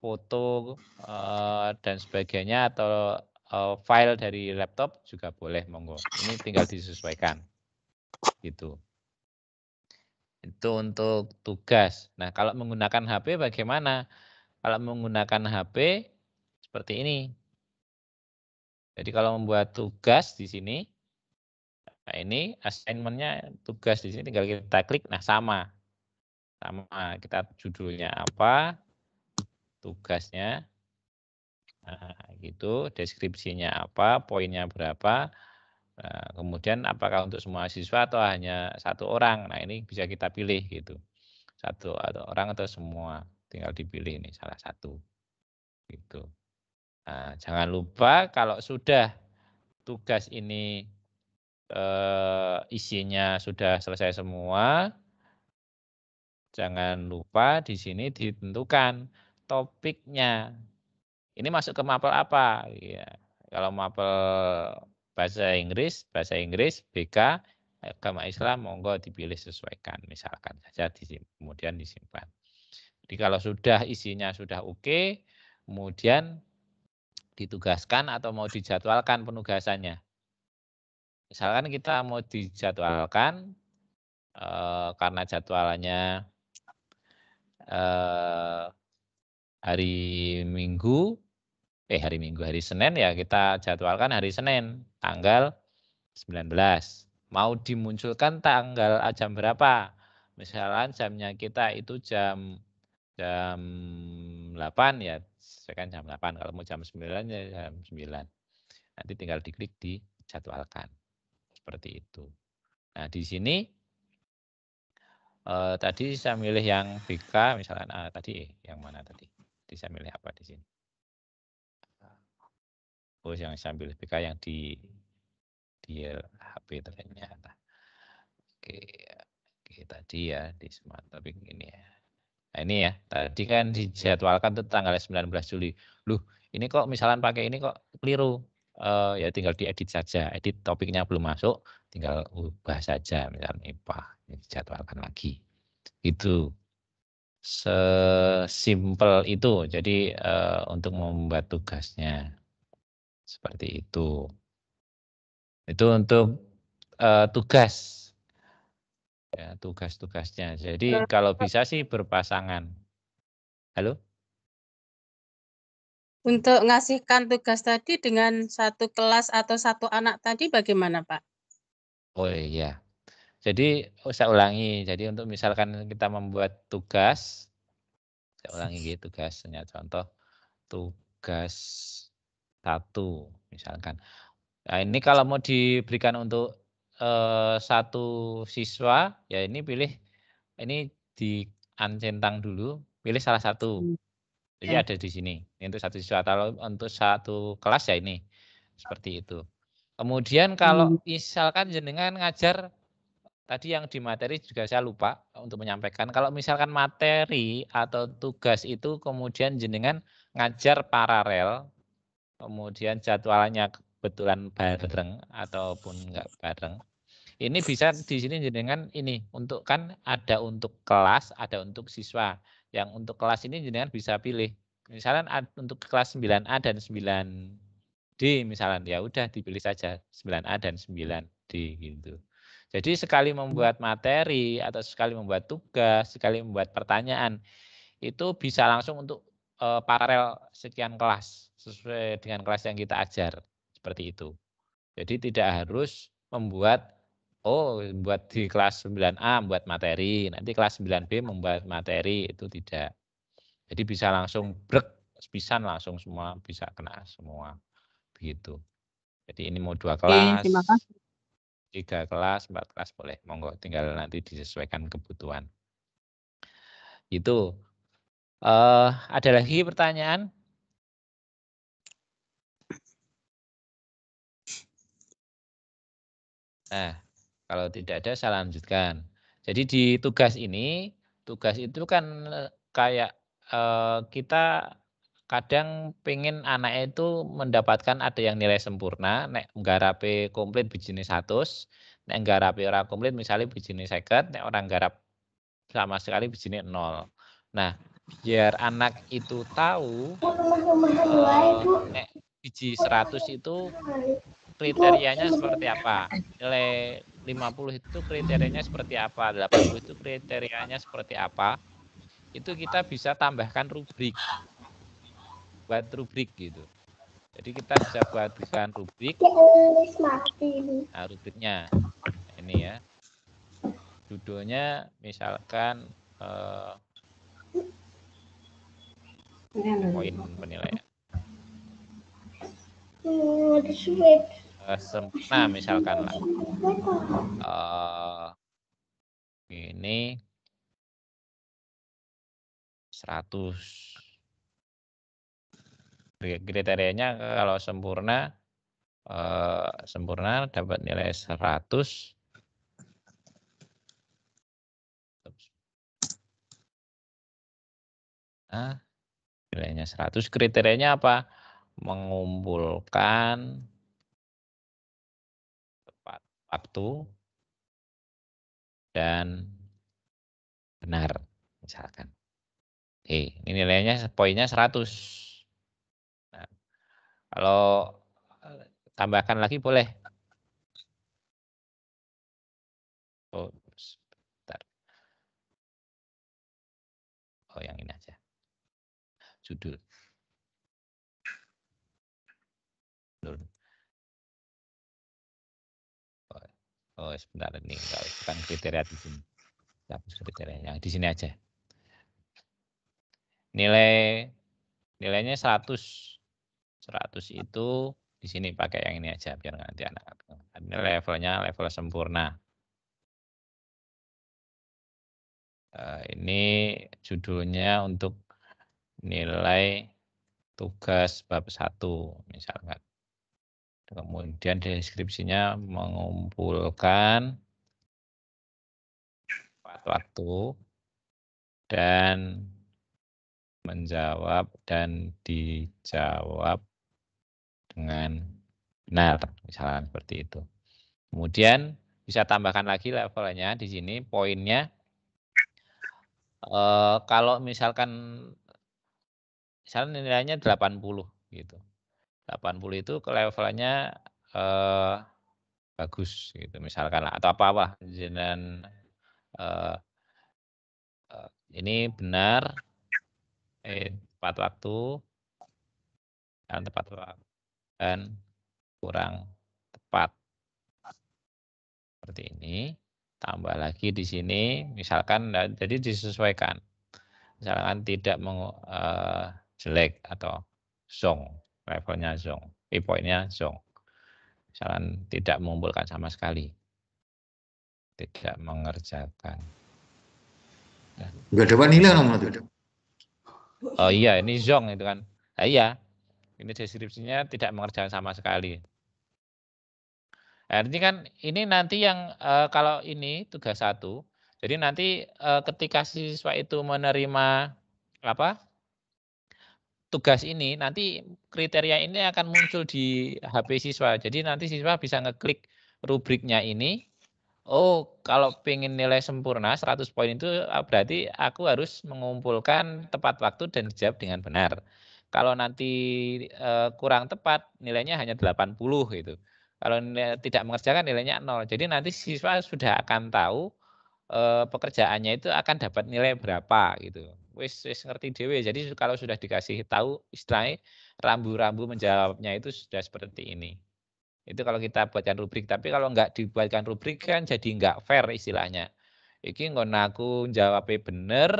foto uh, dan sebagainya atau uh, file dari laptop juga boleh, monggo. Ini tinggal disesuaikan, gitu. Itu untuk tugas. Nah, kalau menggunakan HP bagaimana? Kalau menggunakan HP seperti ini, jadi kalau membuat tugas di sini, Nah, ini assignmentnya tugas di sini tinggal kita klik. Nah, sama. Sama, kita judulnya apa, tugasnya. Nah, gitu, deskripsinya apa, poinnya berapa. Nah, kemudian apakah untuk semua siswa atau hanya satu orang. Nah, ini bisa kita pilih gitu. Satu atau orang atau semua. Tinggal dipilih ini salah satu. Gitu. Nah, jangan lupa kalau sudah tugas ini uh, isinya sudah selesai semua. Jangan lupa di sini ditentukan topiknya. Ini masuk ke mapel apa? Ya, kalau mapel bahasa Inggris, bahasa Inggris BK agama Islam monggo dipilih sesuaikan misalkan saja disimpan, kemudian disimpan. Jadi kalau sudah isinya sudah oke, okay, kemudian ditugaskan atau mau dijadwalkan penugasannya. Misalkan kita iya. mau dijadwalkan uh, karena jadwalnya uh, hari Minggu, eh hari Minggu, hari Senin ya kita jadwalkan hari Senin tanggal 19. Mau dimunculkan tanggal ah, jam berapa? Misalkan jamnya kita itu jam jam 8 ya misalkan jam 8 kalau mau jam 9 ya jam 9 nanti tinggal diklik di jadwalkan seperti itu. Nah, di sini eh, tadi saya milih yang BK misalkan ah tadi, eh, yang mana tadi? Jadi saya milih apa di sini? Oh, yang saya milih BK yang di di HP ternyata. Oke, oke tadi ya di smart tapi ini ya. Nah, ini ya, tadi kan dijadwalkan itu tanggal 19 Juli. Loh, ini kok misalkan pakai ini kok keliru uh, ya tinggal diedit saja. Edit topiknya belum masuk, tinggal ubah saja misalnya IPA, dijadwalkan lagi. Itu sesimpel itu. Jadi uh, untuk membuat tugasnya seperti itu. Itu untuk uh, tugas ya tugas-tugasnya. Jadi nah, kalau bisa sih berpasangan. Halo? Untuk ngasihkan tugas tadi dengan satu kelas atau satu anak tadi bagaimana Pak? Oh iya, jadi oh, saya ulangi. Jadi untuk misalkan kita membuat tugas, saya ulangi gitu tugasnya. Contoh tugas satu misalkan. Nah ini kalau mau diberikan untuk eh, satu siswa, ya ini pilih ini di ancentang dulu, pilih salah satu. Hmm. Jadi iya, iya. ada di sini. Ini untuk satu siswa atau untuk satu kelas ya ini. Seperti itu. Kemudian kalau hmm. misalkan jenengan ngajar tadi yang di materi juga saya lupa untuk menyampaikan. Kalau misalkan materi atau tugas itu kemudian jenengan ngajar paralel, kemudian jadwalnya kebetulan bareng ataupun enggak bareng. Ini bisa di sini jenengan ini untuk kan ada untuk kelas, ada untuk siswa yang untuk kelas ini jenengan bisa pilih. Misalnya untuk kelas 9A dan 9D misalnya ya udah dipilih saja 9A dan 9D gitu. Jadi sekali hmm. membuat materi atau sekali membuat tugas, sekali membuat pertanyaan itu bisa langsung untuk e, paralel sekian kelas sesuai dengan kelas yang kita ajar seperti itu. Jadi tidak harus membuat oh buat di kelas 9A buat materi, nanti kelas 9B membuat materi itu tidak. Jadi bisa langsung brek pisan langsung semua bisa kena semua begitu. Jadi ini mau dua kelas. Oke, terima kasih. Tiga kelas, empat kelas boleh. Monggo tinggal nanti disesuaikan kebutuhan. Itu uh, ada lagi pertanyaan? Nah, kalau tidak ada saya lanjutkan. Jadi di tugas ini, tugas itu kan eh, kayak eh, kita kadang pengen anak itu mendapatkan ada yang nilai sempurna, nek nggarape komplit bijine 100, nek nggarape orang komplit misalnya biji second, nek orang garap sama sekali bijine nol. Nah, biar anak itu tahu eh, biji 100 itu kriterianya seperti apa? Nilai 50 itu kriterianya seperti apa, 80 itu kriterianya seperti apa, itu kita bisa tambahkan rubrik, buat rubrik gitu. Jadi kita bisa buatkan rubrik, ya, nah, rubriknya ini ya, judulnya misalkan eh, poin penilaian. Oh, sempurna misalkan Uh, ini 100 kriterianya kalau sempurna uh, sempurna dapat nilai 100 nah nilainya 100 kriterianya apa mengumpulkan waktu dan benar misalkan. Oke, ini nilainya poinnya 100. Nah, kalau eh, tambahkan lagi boleh. Oh, sebentar. Oh, yang ini aja. Judul. Oh sebentar ini enggak bukan kriteria di sini. Hapus kriteria yang di sini aja. Nilai nilainya 100. 100 itu di sini pakai yang ini aja biar nanti anak ini levelnya level sempurna. Eh, ini judulnya untuk nilai tugas bab 1 misalkan. Kemudian deskripsinya mengumpulkan waktu dan menjawab dan dijawab dengan benar, misalnya seperti itu. Kemudian bisa tambahkan lagi levelnya di sini poinnya. E, kalau misalkan misalnya nilainya 80 gitu. 80 itu ke levelnya eh, bagus gitu misalkan atau apa apa jenengan eh, eh, ini benar eh, tepat waktu dan tepat waktu dan kurang tepat seperti ini tambah lagi di sini misalkan jadi disesuaikan misalkan tidak meng, eh, jelek atau song levelnya zonk, pipoinnya zonk. Jalan tidak mengumpulkan sama sekali, tidak mengerjakan. Enggak ada nomor namanya. Oh iya, ini zonk itu kan. Nah, iya, ini deskripsinya tidak mengerjakan sama sekali. Artinya nah, kan ini nanti yang e, kalau ini tugas satu, jadi nanti e, ketika siswa itu menerima apa tugas ini nanti kriteria ini akan muncul di HP siswa. Jadi nanti siswa bisa ngeklik rubriknya ini. Oh, kalau pengen nilai sempurna 100 poin itu ah, berarti aku harus mengumpulkan tepat waktu dan jawab dengan benar. Kalau nanti e, kurang tepat nilainya hanya 80 gitu. Kalau tidak mengerjakan nilainya 0. Jadi nanti siswa sudah akan tahu e, pekerjaannya itu akan dapat nilai berapa gitu wis wis ngerti dewe. Jadi kalau sudah dikasih tahu istilahnya rambu-rambu menjawabnya itu sudah seperti ini. Itu kalau kita buatkan rubrik, tapi kalau nggak dibuatkan rubrik kan jadi nggak fair istilahnya. Iki ngono aku jawabnya bener,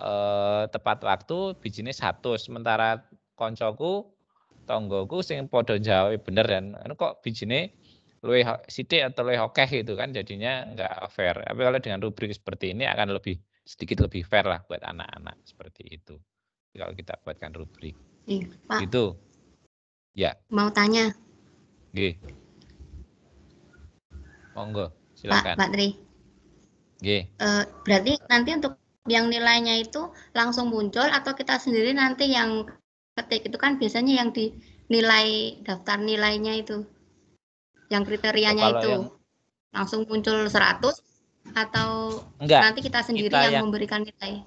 eh, tepat waktu, bijinya satu. Sementara koncoku, tonggoku sing podo jawabnya bener dan anu kok bijine luwih sidik atau luwih oke gitu kan jadinya nggak fair. Tapi kalau dengan rubrik seperti ini akan lebih sedikit lebih fair lah buat anak-anak seperti itu kalau kita buatkan rubrik iya, itu ya mau tanya Oke. monggo silakan Pak, Pak Tri Oke. Uh, berarti nanti untuk yang nilainya itu langsung muncul atau kita sendiri nanti yang ketik itu kan biasanya yang dinilai daftar nilainya itu yang kriterianya itu yang... langsung muncul 100 atau Enggak, nanti kita sendiri kita yang, yang memberikan nilai?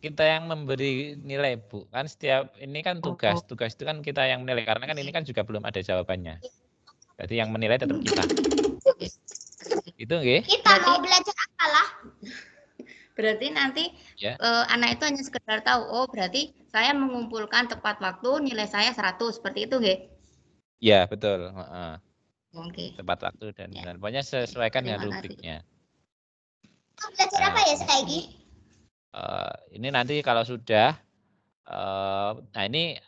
Kita yang memberi nilai, Bu. Kan setiap ini kan oh, tugas, oh. tugas itu kan kita yang menilai karena kan ini kan juga belum ada jawabannya. Berarti yang menilai tetap kita. itu Okay. Kita mau belajar apalah? Berarti nanti yeah. Ya. uh, anak itu hanya sekedar tahu, oh berarti saya mengumpulkan tepat waktu nilai saya 100, seperti itu nggih? Ya, yeah, betul. Uh -huh okay. tepat waktu dan ya. pokoknya sesuaikan dengan rubriknya. belajar nah, apa ya Saigi? Uh, eh, ini nanti kalau sudah, uh, nah ini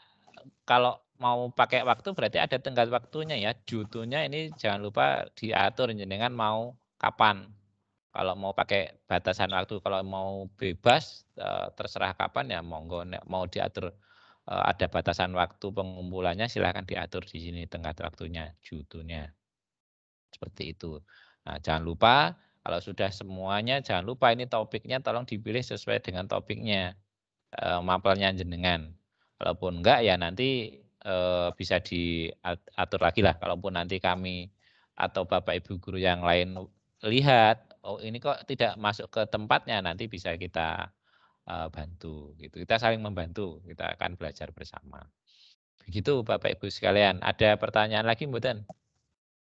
kalau mau pakai waktu berarti ada tenggat waktunya ya. Jutunya ini jangan lupa diatur jenengan mau kapan. Kalau mau pakai batasan waktu, kalau mau bebas eh, terserah kapan ya monggo mau diatur Eh, ada batasan waktu pengumpulannya silahkan diatur di sini tengah waktunya judulnya seperti itu nah, jangan lupa kalau sudah semuanya jangan lupa ini topiknya tolong dipilih sesuai dengan topiknya e, mapelnya jenengan kalaupun enggak ya nanti e, bisa diatur lagi lah kalaupun nanti kami atau bapak ibu guru yang lain lihat oh ini kok tidak masuk ke tempatnya nanti bisa kita uh, bantu gitu. Kita saling membantu, kita akan belajar bersama. Begitu Bapak Ibu sekalian. Ada pertanyaan lagi mboten?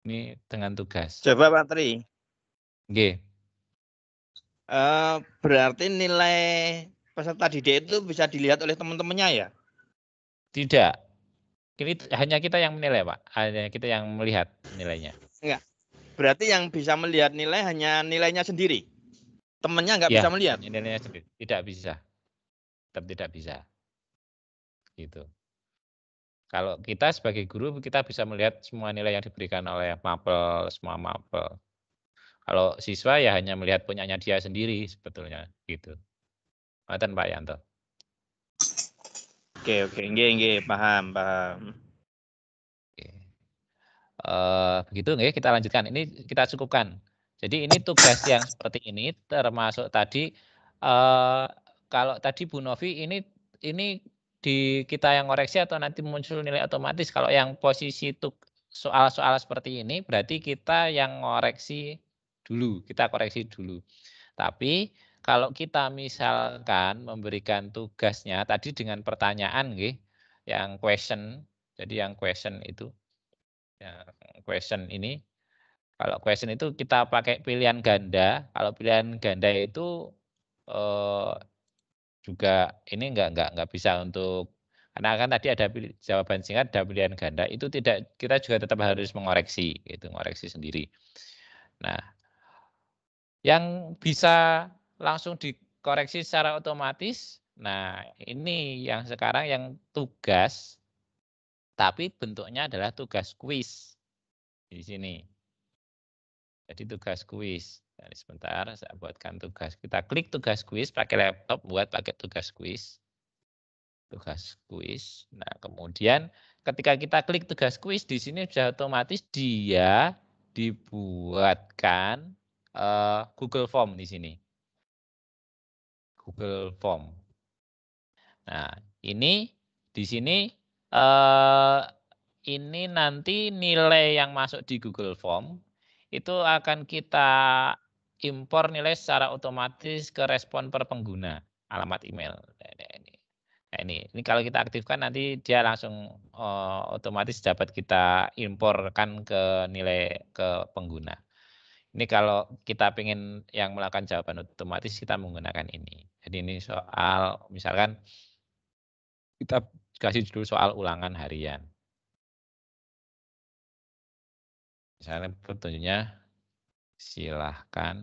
Ini dengan tugas. Coba Pak Tri. Nggih. Uh, berarti nilai peserta didik itu bisa dilihat oleh teman-temannya ya? Tidak. Ini hanya kita yang menilai, Pak. Hanya kita yang melihat nilainya. Enggak. Berarti yang bisa melihat nilai hanya nilainya sendiri temennya nggak ya. bisa melihat sendiri tidak bisa tetap tidak bisa gitu kalau kita sebagai guru kita bisa melihat semua nilai yang diberikan oleh mapel semua mapel kalau siswa ya hanya melihat punyanya dia sendiri sebetulnya gitu Maten, Pak Yanto oke oke nggih nggih paham paham oke. Uh, begitu nggih kita lanjutkan ini kita cukupkan jadi ini tugas yang seperti ini termasuk tadi eh, kalau tadi Bu Novi ini ini di kita yang koreksi atau nanti muncul nilai otomatis kalau yang posisi soal-soal seperti ini berarti kita yang koreksi dulu, kita koreksi dulu. Tapi kalau kita misalkan memberikan tugasnya tadi dengan pertanyaan nggih, yang question, jadi yang question itu yang question ini kalau question itu kita pakai pilihan ganda. Kalau pilihan ganda itu eh, juga ini enggak nggak nggak bisa untuk karena kan tadi ada pilih, jawaban singkat, ada pilihan ganda. Itu tidak kita juga tetap harus mengoreksi, gitu, mengoreksi sendiri. Nah, yang bisa langsung dikoreksi secara otomatis. Nah, ini yang sekarang yang tugas, tapi bentuknya adalah tugas kuis di sini. Jadi tugas kuis. Nah, sebentar saya buatkan tugas. Kita klik tugas kuis pakai laptop buat pakai tugas kuis. Tugas kuis. Nah, kemudian ketika kita klik tugas kuis di sini sudah otomatis dia dibuatkan uh, Google Form di sini. Google Form. Nah, ini di sini uh, ini nanti nilai yang masuk di Google Form itu akan kita impor nilai secara otomatis ke respon per pengguna alamat email. Nah, nah, ini. Nah, ini, ini kalau kita aktifkan nanti dia langsung uh, otomatis dapat kita imporkan ke nilai ke pengguna. Ini kalau kita ingin yang melakukan jawaban otomatis kita menggunakan ini. Jadi ini soal misalkan kita kasih judul soal ulangan harian. misalnya petunjuknya silahkan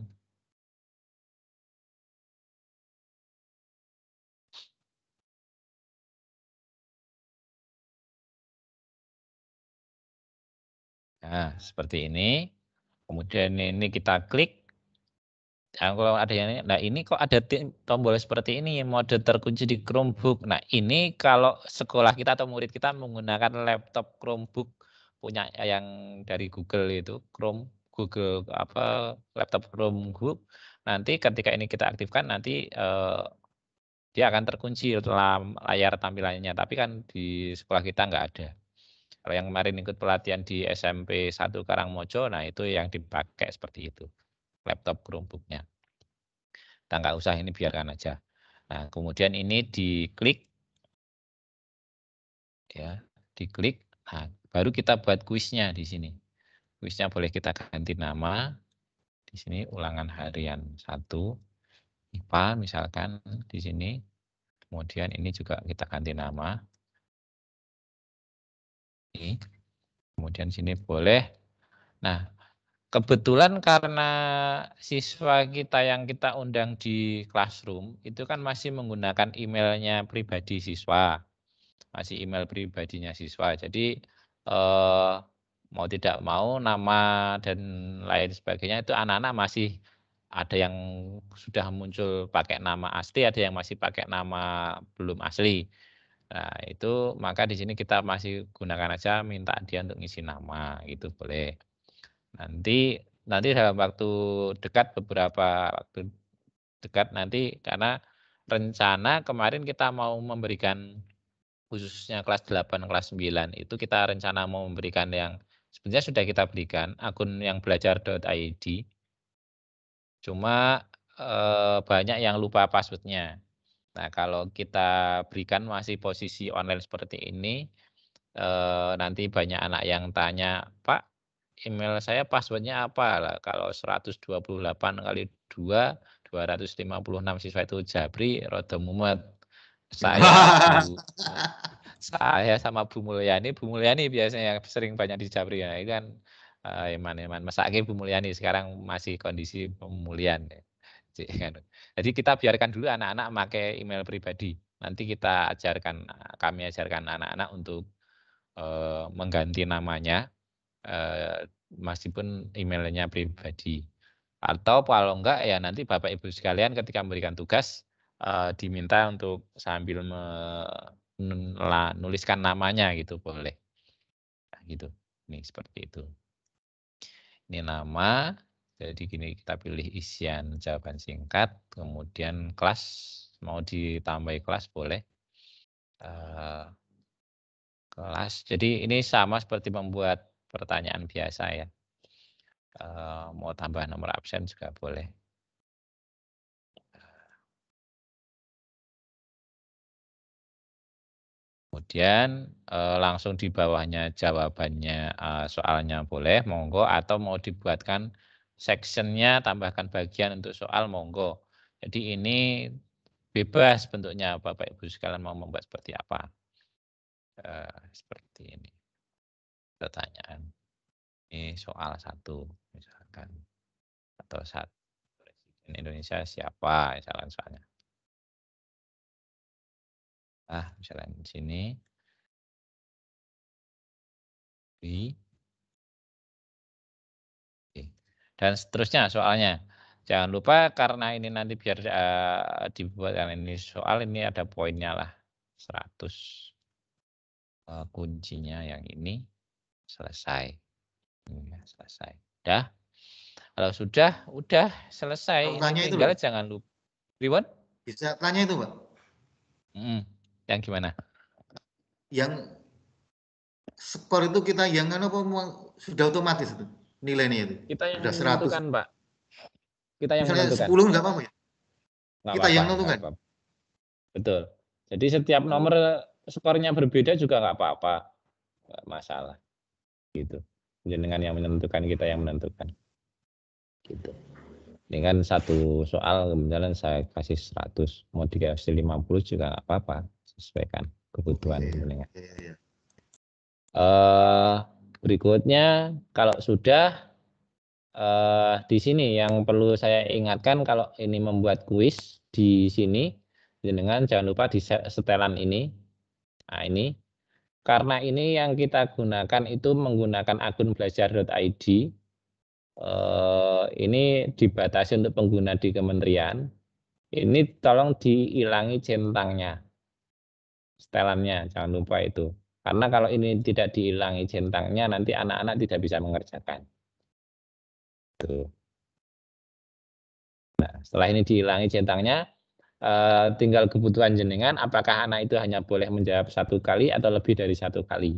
Nah, seperti ini. Kemudian ini kita klik. Nah, kalau ada yang nah ini kok ada tombol seperti ini mode terkunci di Chromebook. Nah, ini kalau sekolah kita atau murid kita menggunakan laptop Chromebook punya yang dari Google itu Chrome Google apa laptop Chrome Group nanti ketika ini kita aktifkan nanti eh, dia akan terkunci dalam layar tampilannya tapi kan di sekolah kita nggak ada kalau yang kemarin ikut pelatihan di SMP 1 Karangmojo nah itu yang dipakai seperti itu laptop Chromebooknya kita nggak usah ini biarkan aja nah kemudian ini diklik ya diklik nah Baru kita buat kuisnya di sini. Kuisnya boleh kita ganti nama. Di sini ulangan harian 1. IPA misalkan di sini. Kemudian ini juga kita ganti nama. Ini. Kemudian sini boleh. Nah, kebetulan karena siswa kita yang kita undang di classroom itu kan masih menggunakan emailnya pribadi siswa masih email pribadinya siswa jadi eh, mau tidak mau nama dan lain sebagainya itu anak-anak masih ada yang sudah muncul pakai nama asli, ada yang masih pakai nama belum asli. Nah, itu maka di sini kita masih gunakan aja minta dia untuk ngisi nama itu boleh. Nanti nanti dalam waktu dekat beberapa waktu dekat nanti karena rencana kemarin kita mau memberikan khususnya kelas 8, kelas 9 itu kita rencana mau memberikan yang sebenarnya sudah kita berikan akun yang belajar.id. Cuma eh, banyak yang lupa passwordnya. Nah, kalau kita berikan masih posisi online seperti ini, eh, nanti banyak anak yang tanya, Pak, email saya passwordnya apa? Lah, kalau 128 kali 2, 256 siswa itu Jabri, Rodo saya saya sama Bu Mulyani, Bu Mulyani biasanya yang sering banyak di ya, nah, kan uh, eman-eman. Masaknya Bu Mulyani sekarang masih kondisi pemulihan. ya. Jadi kita biarkan dulu anak-anak pakai email pribadi. Nanti kita ajarkan, kami ajarkan anak-anak untuk uh, mengganti namanya, uh, meskipun emailnya pribadi. Atau kalau enggak ya nanti Bapak Ibu sekalian ketika memberikan tugas, uh, diminta untuk sambil menuliskan namanya gitu boleh nah, gitu nih seperti itu ini nama jadi gini kita pilih isian jawaban singkat kemudian kelas mau ditambahi kelas boleh uh, kelas jadi ini sama seperti membuat pertanyaan biasa ya uh, mau tambah nomor absen juga boleh Kemudian eh, langsung di bawahnya jawabannya eh, soalnya boleh, monggo. Atau mau dibuatkan sectionnya, tambahkan bagian untuk soal, monggo. Jadi ini bebas bentuknya Bapak Ibu sekalian mau membuat seperti apa. Eh, seperti ini. Pertanyaan. Ini soal satu misalkan. Atau saat Indonesia siapa misalkan soalnya ah misalnya di sini b Oke. dan seterusnya soalnya jangan lupa karena ini nanti biar uh, dibuat ini soal ini ada poinnya lah 100 uh, eh, kuncinya yang ini selesai hmm, ya, selesai dah kalau sudah udah selesai tanya tinggal itu, jangan lupa Rewon? bisa tanya itu pak mm yang gimana? Yang skor itu kita yang kan apa sudah otomatis itu nilainya itu. Kita yang sudah seratus kan Pak. Kita yang Misalnya menentukan. 10 enggak apa-apa ya? kita apa yang menentukan. Apa Betul. Jadi setiap nomor skornya berbeda juga nggak apa-apa. masalah. Gitu. Jadi dengan yang menentukan, kita yang menentukan. Gitu. Dengan satu soal, kemudian saya kasih 100, mau dikasih 50 juga nggak apa-apa sesuaikan kebutuhan okay, pendengar. yeah. uh, berikutnya kalau sudah uh, di sini yang perlu saya ingatkan kalau ini membuat kuis di sini dengan jangan lupa di setelan ini. Nah, ini karena ini yang kita gunakan itu menggunakan akun belajar.id. Uh, eh, ini dibatasi untuk pengguna di kementerian. Ini tolong dihilangi centangnya setelannya jangan lupa itu karena kalau ini tidak dihilangi centangnya nanti anak-anak tidak bisa mengerjakan nah setelah ini dihilangi centangnya eh, tinggal kebutuhan jenengan apakah anak itu hanya boleh menjawab satu kali atau lebih dari satu kali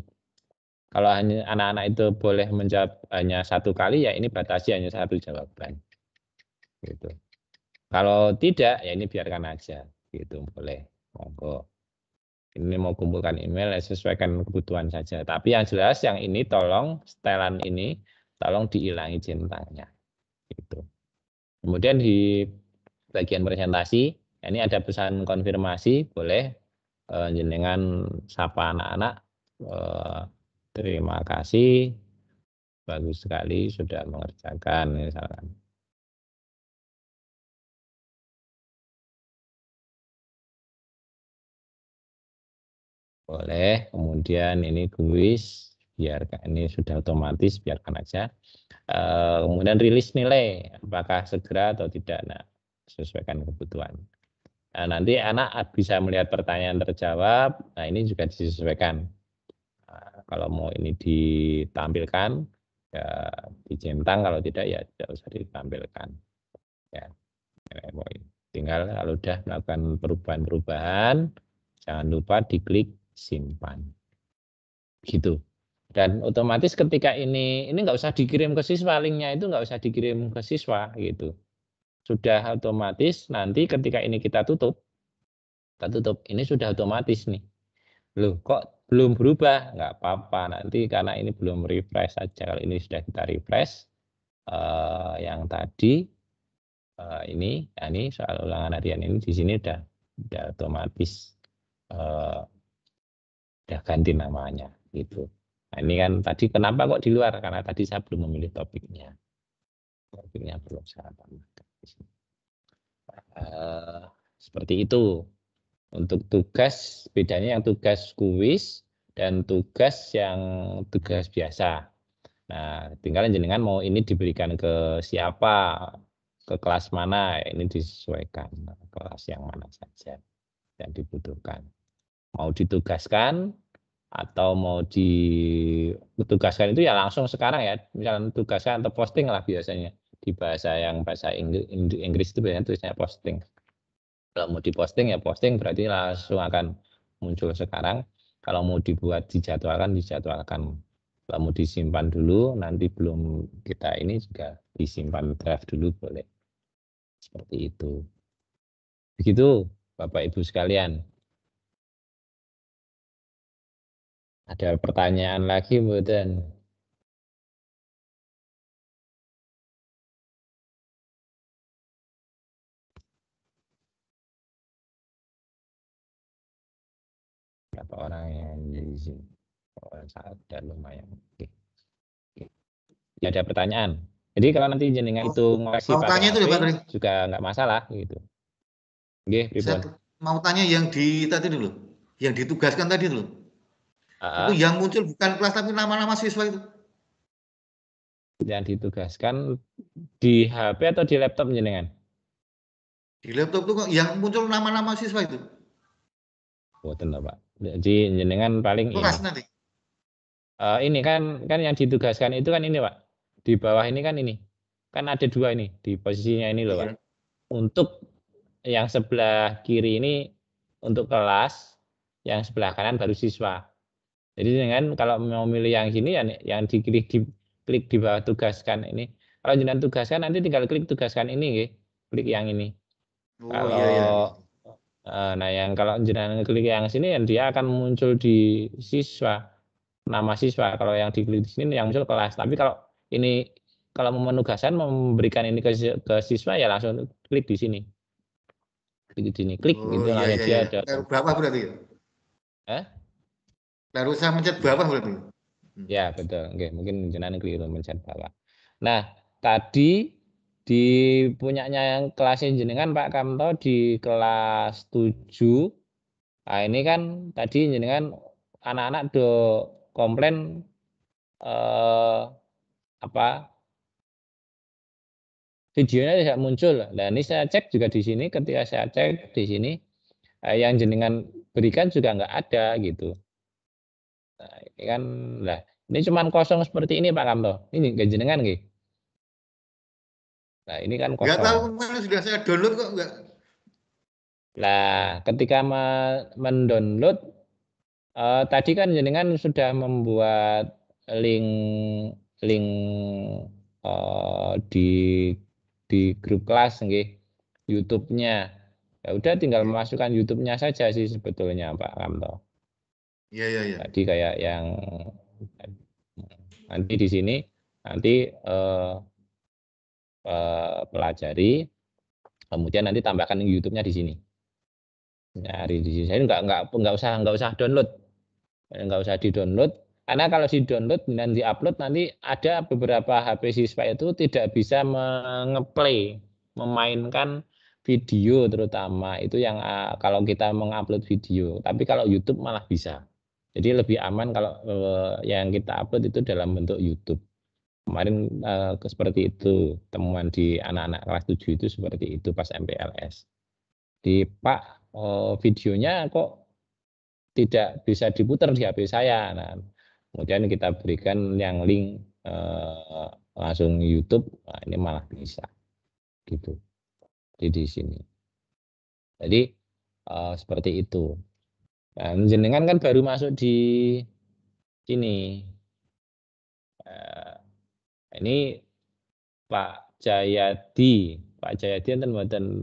kalau hanya anak-anak itu boleh menjawab hanya satu kali ya ini batasi hanya satu jawaban gitu kalau tidak ya ini biarkan aja gitu boleh monggo ini mau kumpulkan email ya, sesuaikan kebutuhan saja. Tapi yang jelas yang ini tolong setelan ini tolong dihilangi centangnya. Gitu. Kemudian di bagian presentasi ini ada pesan konfirmasi boleh eh, jenengan sapa anak-anak eh, terima kasih bagus sekali sudah mengerjakan misalkan. boleh kemudian ini guis biarkan ini sudah otomatis biarkan aja E, kemudian rilis nilai apakah segera atau tidak nah sesuaikan kebutuhan nah, nanti anak bisa melihat pertanyaan terjawab nah ini juga disesuaikan eh, kalau mau ini ditampilkan ya dicentang kalau tidak ya tidak usah ditampilkan ya tinggal kalau sudah melakukan perubahan-perubahan jangan lupa diklik simpan. Gitu. Dan otomatis ketika ini ini nggak usah dikirim ke siswa, linknya itu nggak usah dikirim ke siswa gitu. Sudah otomatis nanti ketika ini kita tutup, kita tutup, ini sudah otomatis nih. Loh kok belum berubah? Nggak apa-apa nanti karena ini belum refresh aja. Kalau ini sudah kita refresh, uh, yang tadi uh, ini, ya ini soal ulangan harian ini di sini udah, udah otomatis uh, udah ganti namanya gitu. Nah, ini kan tadi kenapa kok di luar? Karena tadi saya belum memilih topiknya. Topiknya belum saya tambahkan Uh, seperti itu. Untuk tugas bedanya yang tugas kuis dan tugas yang tugas biasa. Nah, tinggal jenengan mau ini diberikan ke siapa, ke kelas mana, ini disesuaikan kelas yang mana saja yang dibutuhkan mau ditugaskan atau mau ditugaskan itu ya langsung sekarang ya misalnya tugaskan atau posting lah biasanya di bahasa yang bahasa Inggris, Inggris itu biasanya tulisnya posting kalau mau diposting ya posting berarti langsung akan muncul sekarang kalau mau dibuat dijadwalkan dijadwalkan kalau mau disimpan dulu nanti belum kita ini juga disimpan draft dulu boleh seperti itu begitu Bapak Ibu sekalian Ada pertanyaan lagi, Mboten? Berapa orang yang di sini? Oh, sudah lumayan. Oke. Oke. Ada pertanyaan. Jadi kalau nanti jenengan oh, itu ngasih mau tanya itu ya, Pak juga nggak masalah gitu. Oke, Saya mau tanya yang di tadi dulu, yang ditugaskan tadi dulu. Uh-huh. Itu yang muncul bukan kelas tapi nama-nama siswa itu. Yang ditugaskan di HP atau di laptop jenengan? Di laptop itu yang muncul nama-nama siswa itu. Oh, tenang, Pak. Jadi jenengan paling ini. nanti. Uh, ini kan kan yang ditugaskan itu kan ini Pak. Di bawah ini kan ini. Kan ada dua ini di posisinya ini loh Pak. Iya. Untuk yang sebelah kiri ini untuk kelas, yang sebelah kanan baru siswa. Jadi dengan kalau mau milih yang sini ya yang diklik di klik di bawah tugaskan ini. Kalau jangan tugaskan nanti tinggal klik tugaskan ini ya. Klik yang ini. Oh, kalau iya, iya. Eh, nah yang kalau jenengan klik yang sini yang dia akan muncul di siswa nama siswa. Kalau yang diklik di sini yang muncul kelas. Tapi kalau ini kalau mau menugaskan memberikan ini ke, ke siswa ya langsung klik di sini. Klik di sini, klik oh, gitu iya, iya, dia iya. ada. Berapa berarti Eh? baru saya mencet bawah berarti. Hmm. Ya betul. Oke, mungkin jenengan keliru mencet bawah. Nah tadi di punyanya yang kelas jenengan Pak Kamto di kelas 7 Nah, ini kan tadi jenengan anak-anak do komplain eh, apa videonya tidak muncul. Nah, ini saya cek juga di sini ketika saya cek di sini eh, yang jenengan berikan juga nggak ada gitu. Nah, ini kan lah ini cuman kosong seperti ini Pak Kamto. Ini nggak jenengan nggih. Nah, ini kan kosong. Enggak tahu mana sudah saya download kok enggak. Nah, ketika mendownload eh, tadi kan jenengan sudah membuat link link eh, di di grup kelas nggih YouTube-nya. Ya udah tinggal iya. memasukkan YouTube-nya saja sih sebetulnya Pak Kamto. Iya iya iya. Tadi kayak yang nanti di sini nanti eh, eh, pelajari kemudian nanti tambahkan YouTube-nya di sini. Nyari di sini. Saya nggak nggak nggak usah nggak usah download. Nggak usah di-download karena kalau di-download dan di-upload nanti ada beberapa HP siswa itu tidak bisa mengeplay, memainkan video terutama itu yang eh, kalau kita mengupload video. Tapi kalau YouTube malah bisa. Jadi lebih aman kalau uh, yang kita upload itu dalam bentuk YouTube. Kemarin uh, seperti itu temuan di anak-anak kelas 7 itu seperti itu pas MPLS. Di Pak uh, videonya kok tidak bisa diputar di HP saya. Nah, kemudian kita berikan yang link uh, langsung YouTube. Nah, ini malah bisa gitu. Jadi di sini. Jadi uh, seperti itu. Nah, jenengan kan baru masuk di sini. Nah, ini Pak Jayadi, Pak Jayadi dan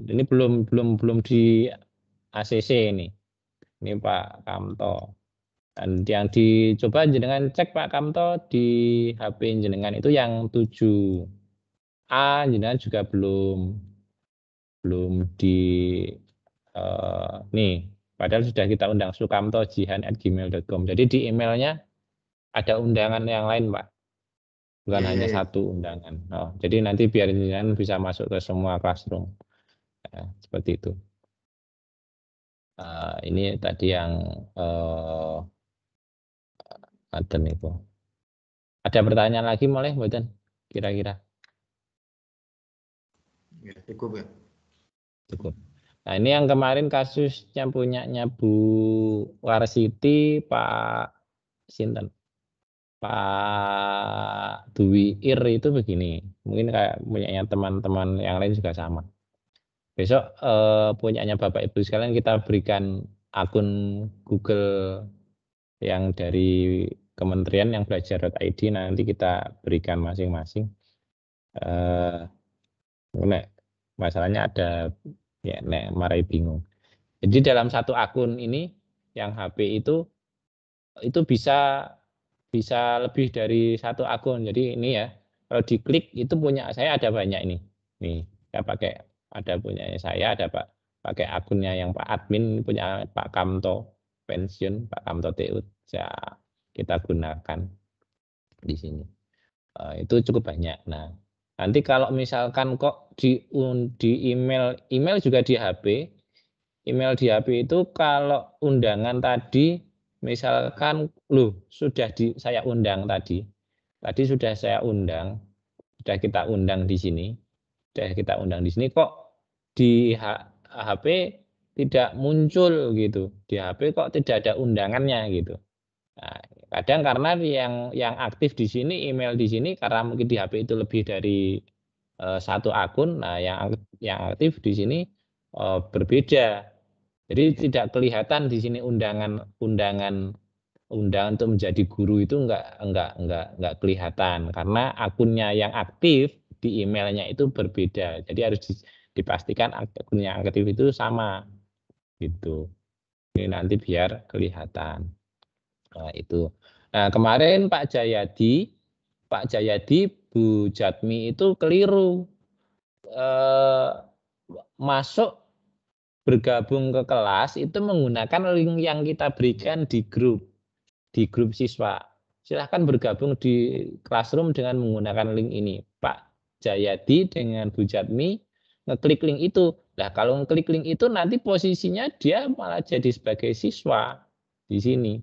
Ini belum belum belum di ACC ini. Ini Pak Kamto. Dan yang dicoba jenengan cek Pak Kamto di HP jenengan itu yang 7. A jenengan juga belum belum di uh, nih Padahal sudah kita undang sukamto jihan sukamto.jihan@gmail.com. Jadi di emailnya ada undangan yang lain, Pak. Bukan yeah. hanya iya, iya. satu undangan. Oh, jadi nanti biar jihan bisa masuk ke semua classroom. Ya, seperti itu. Uh, ini tadi yang uh, eh, ada nih, Bu. Ada pertanyaan lagi boleh, Mboten? Kira-kira. Ya, cukup ya. Cukup. Nah ini yang kemarin kasusnya punyanya Bu Warsiti, Pak Sinten, Pak Dwi Ir itu begini. Mungkin kayak punyanya teman-teman yang lain juga sama. Besok eh, punyanya Bapak Ibu sekalian kita berikan akun Google yang dari kementerian yang belajar.id nanti kita berikan masing-masing. Eh, masalahnya ada ya nek marai bingung jadi dalam satu akun ini yang HP itu itu bisa bisa lebih dari satu akun jadi ini ya kalau diklik itu punya saya ada banyak ini nih saya pakai ada punya saya ada pak pakai akunnya yang pak admin punya pak Kamto pensiun pak Kamto TU kita gunakan di sini eh, itu cukup banyak nah Nanti kalau misalkan kok di di email email juga di HP, email di HP itu kalau undangan tadi misalkan lu sudah di saya undang tadi. Tadi sudah saya undang, sudah kita undang di sini. Sudah kita undang di sini kok di HP tidak muncul gitu. Di HP kok tidak ada undangannya gitu. Nah, Kadang karena yang yang aktif di sini email di sini karena mungkin di HP itu lebih dari uh, satu akun. Nah, yang yang aktif di sini uh, berbeda. Jadi iya. tidak kelihatan di sini undangan undangan undangan untuk menjadi guru itu enggak enggak enggak enggak kelihatan karena akunnya yang aktif di emailnya itu berbeda. Jadi harus dipastikan akunnya aktif itu sama gitu. Ini nanti biar kelihatan. Nah, itu. Nah, kemarin Pak Jayadi, Pak Jayadi Bu Jatmi itu keliru. E, masuk bergabung ke kelas itu menggunakan link yang kita berikan di grup di grup siswa. Silahkan bergabung di classroom dengan menggunakan link ini. Pak Jayadi dengan Bu Jatmi ngeklik link itu. Nah, kalau ngeklik link itu nanti posisinya dia malah jadi sebagai siswa di sini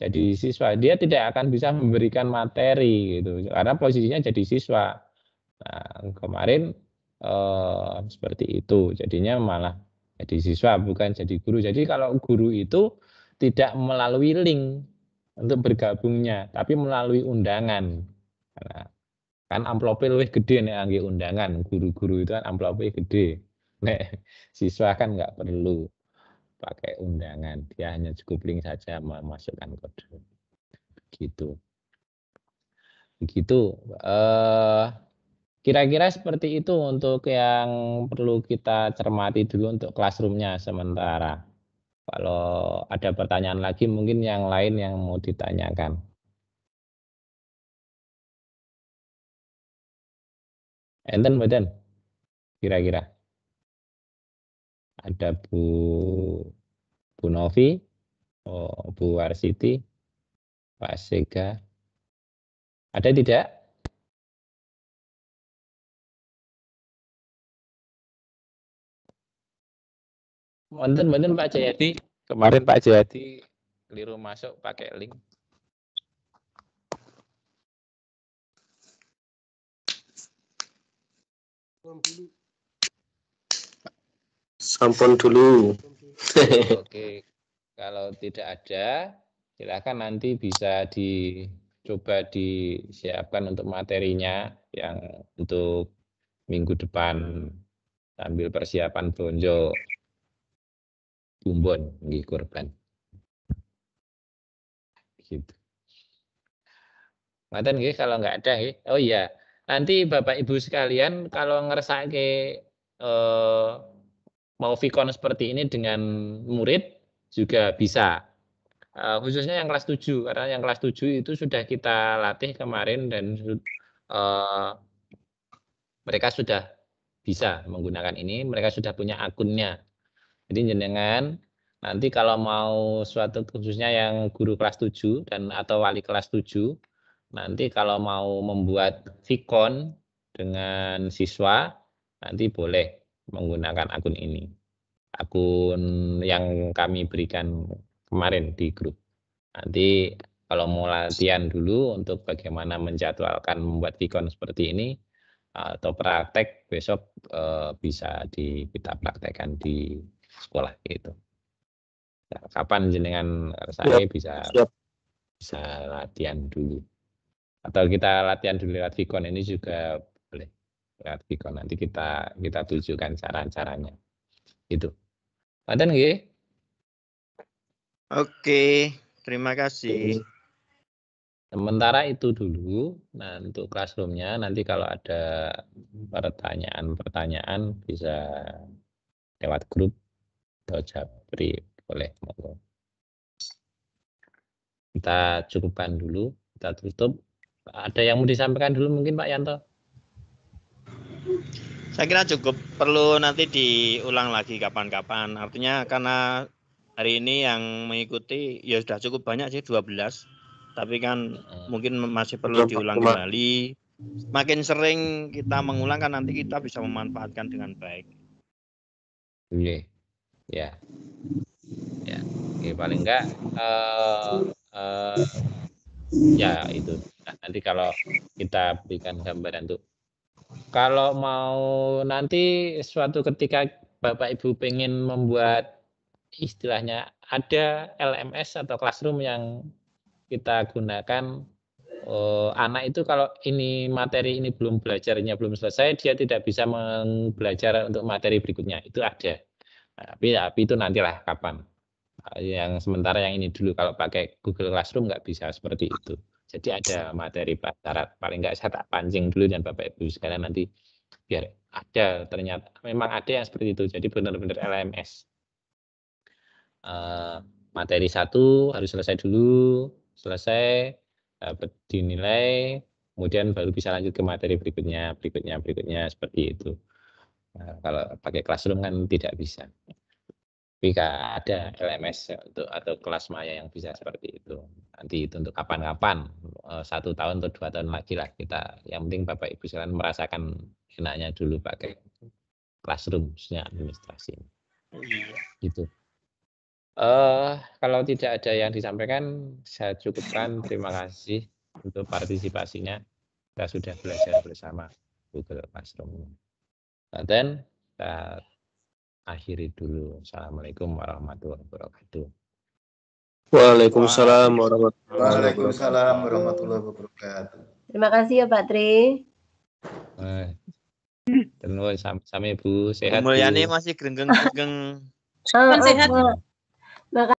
jadi siswa. Dia tidak akan bisa memberikan materi gitu karena posisinya jadi siswa. Nah, kemarin eh, seperti itu. Jadinya malah jadi siswa bukan jadi guru. Jadi kalau guru itu tidak melalui link untuk bergabungnya, tapi melalui undangan. Karena kan amplopnya lebih gede nih angge undangan. Guru-guru itu kan amplopnya gede. Nek siswa kan nggak perlu pakai undangan. Dia hanya cukup link saja memasukkan kode. Begitu. Begitu. Eh, kira-kira seperti itu untuk yang perlu kita cermati dulu untuk classroomnya sementara. Kalau ada pertanyaan lagi mungkin yang lain yang mau ditanyakan. Enten badan kira-kira ada Bu Bu Novi, oh, Bu Warsiti, Pak Sega. Ada tidak? Wonten wonten Pak Jayadi, Kemarin Pak Jayadi keliru masuk pakai link sampun dulu. Oke. Kalau tidak ada, silakan nanti bisa dicoba disiapkan untuk materinya yang untuk minggu depan sambil persiapan bonjo bumbon di korban. Gitu. Maten nggih kalau nggak ada nggih. Oh iya, nanti Bapak Ibu sekalian kalau ngerasake eh mau vikon seperti ini dengan murid juga bisa. Uh, khususnya yang kelas 7 karena yang kelas 7 itu sudah kita latih kemarin dan uh, mereka sudah bisa menggunakan ini, mereka sudah punya akunnya. Jadi jenengan nanti kalau mau suatu khususnya yang guru kelas 7 dan atau wali kelas 7 nanti kalau mau membuat vikon dengan siswa nanti boleh menggunakan akun ini. Akun yang kami berikan kemarin di grup. Nanti kalau mau latihan dulu untuk bagaimana menjadwalkan membuat vicon seperti ini eh, atau praktek besok eh, bisa di kita praktekkan di sekolah gitu. Nah, kapan jenengan saya bisa siap. bisa latihan dulu atau kita latihan dulu lewat vicon ini juga Artikel nanti kita kita tunjukkan cara-caranya itu Padan nggih Oke terima kasih Sementara itu dulu nah untuk classroomnya nanti kalau ada pertanyaan-pertanyaan bisa lewat grup atau Japri boleh monggo kita cukupkan dulu kita tutup ada yang mau disampaikan dulu mungkin Pak Yanto saya kira cukup perlu nanti diulang lagi kapan-kapan. Artinya karena hari ini yang mengikuti ya sudah cukup banyak sih 12. Tapi kan mungkin masih perlu diulang kembali. Makin sering kita mengulang kan nanti kita bisa memanfaatkan dengan baik. Iya. Yeah. Ya. Yeah. Oke, ya, okay, paling enggak uh, uh, ya itu. Nah, nanti kalau kita berikan gambaran untuk kalau mau nanti suatu ketika Bapak Ibu pengen membuat istilahnya ada LMS atau classroom yang kita gunakan eh, anak itu kalau ini materi ini belum belajarnya belum selesai dia tidak bisa belajar untuk materi berikutnya itu ada nah, tapi tapi itu nantilah kapan yang sementara yang ini dulu kalau pakai Google Classroom nggak bisa seperti itu. Jadi ada materi prasyarat. Paling nggak saya tak pancing dulu dan Bapak Ibu sekalian nanti biar ada ternyata memang ada yang seperti itu. Jadi benar-benar LMS. Uh, eh, materi satu harus selesai dulu, selesai dapat dinilai, kemudian baru bisa lanjut ke materi berikutnya, berikutnya, berikutnya seperti itu. Nah, kalau pakai classroom kan tidak bisa. Jika ada LMS untuk atau kelas maya yang bisa seperti itu. Nanti itu untuk kapan-kapan eh, satu tahun atau dua tahun lagi lah kita. Yang penting Bapak Ibu sekalian merasakan enaknya dulu pakai classroom khususnya administrasi. Oh, iya. Gitu. Uh, kalau tidak ada yang disampaikan, saya cukupkan. Terima kasih untuk partisipasinya. Kita sudah belajar bersama Google Classroom. Nah, Dan uh, akhiri dulu. Assalamualaikum warahmatullahi wabarakatuh. Waalaikumsalam warahmatullahi wabarakatuh. Terima kasih ya Pak Tri. Eh, terus sampai Bu sehat. Mulyani masih gereng-gereng. Ah, kan sehat. Oh, ah, sehat. Ah.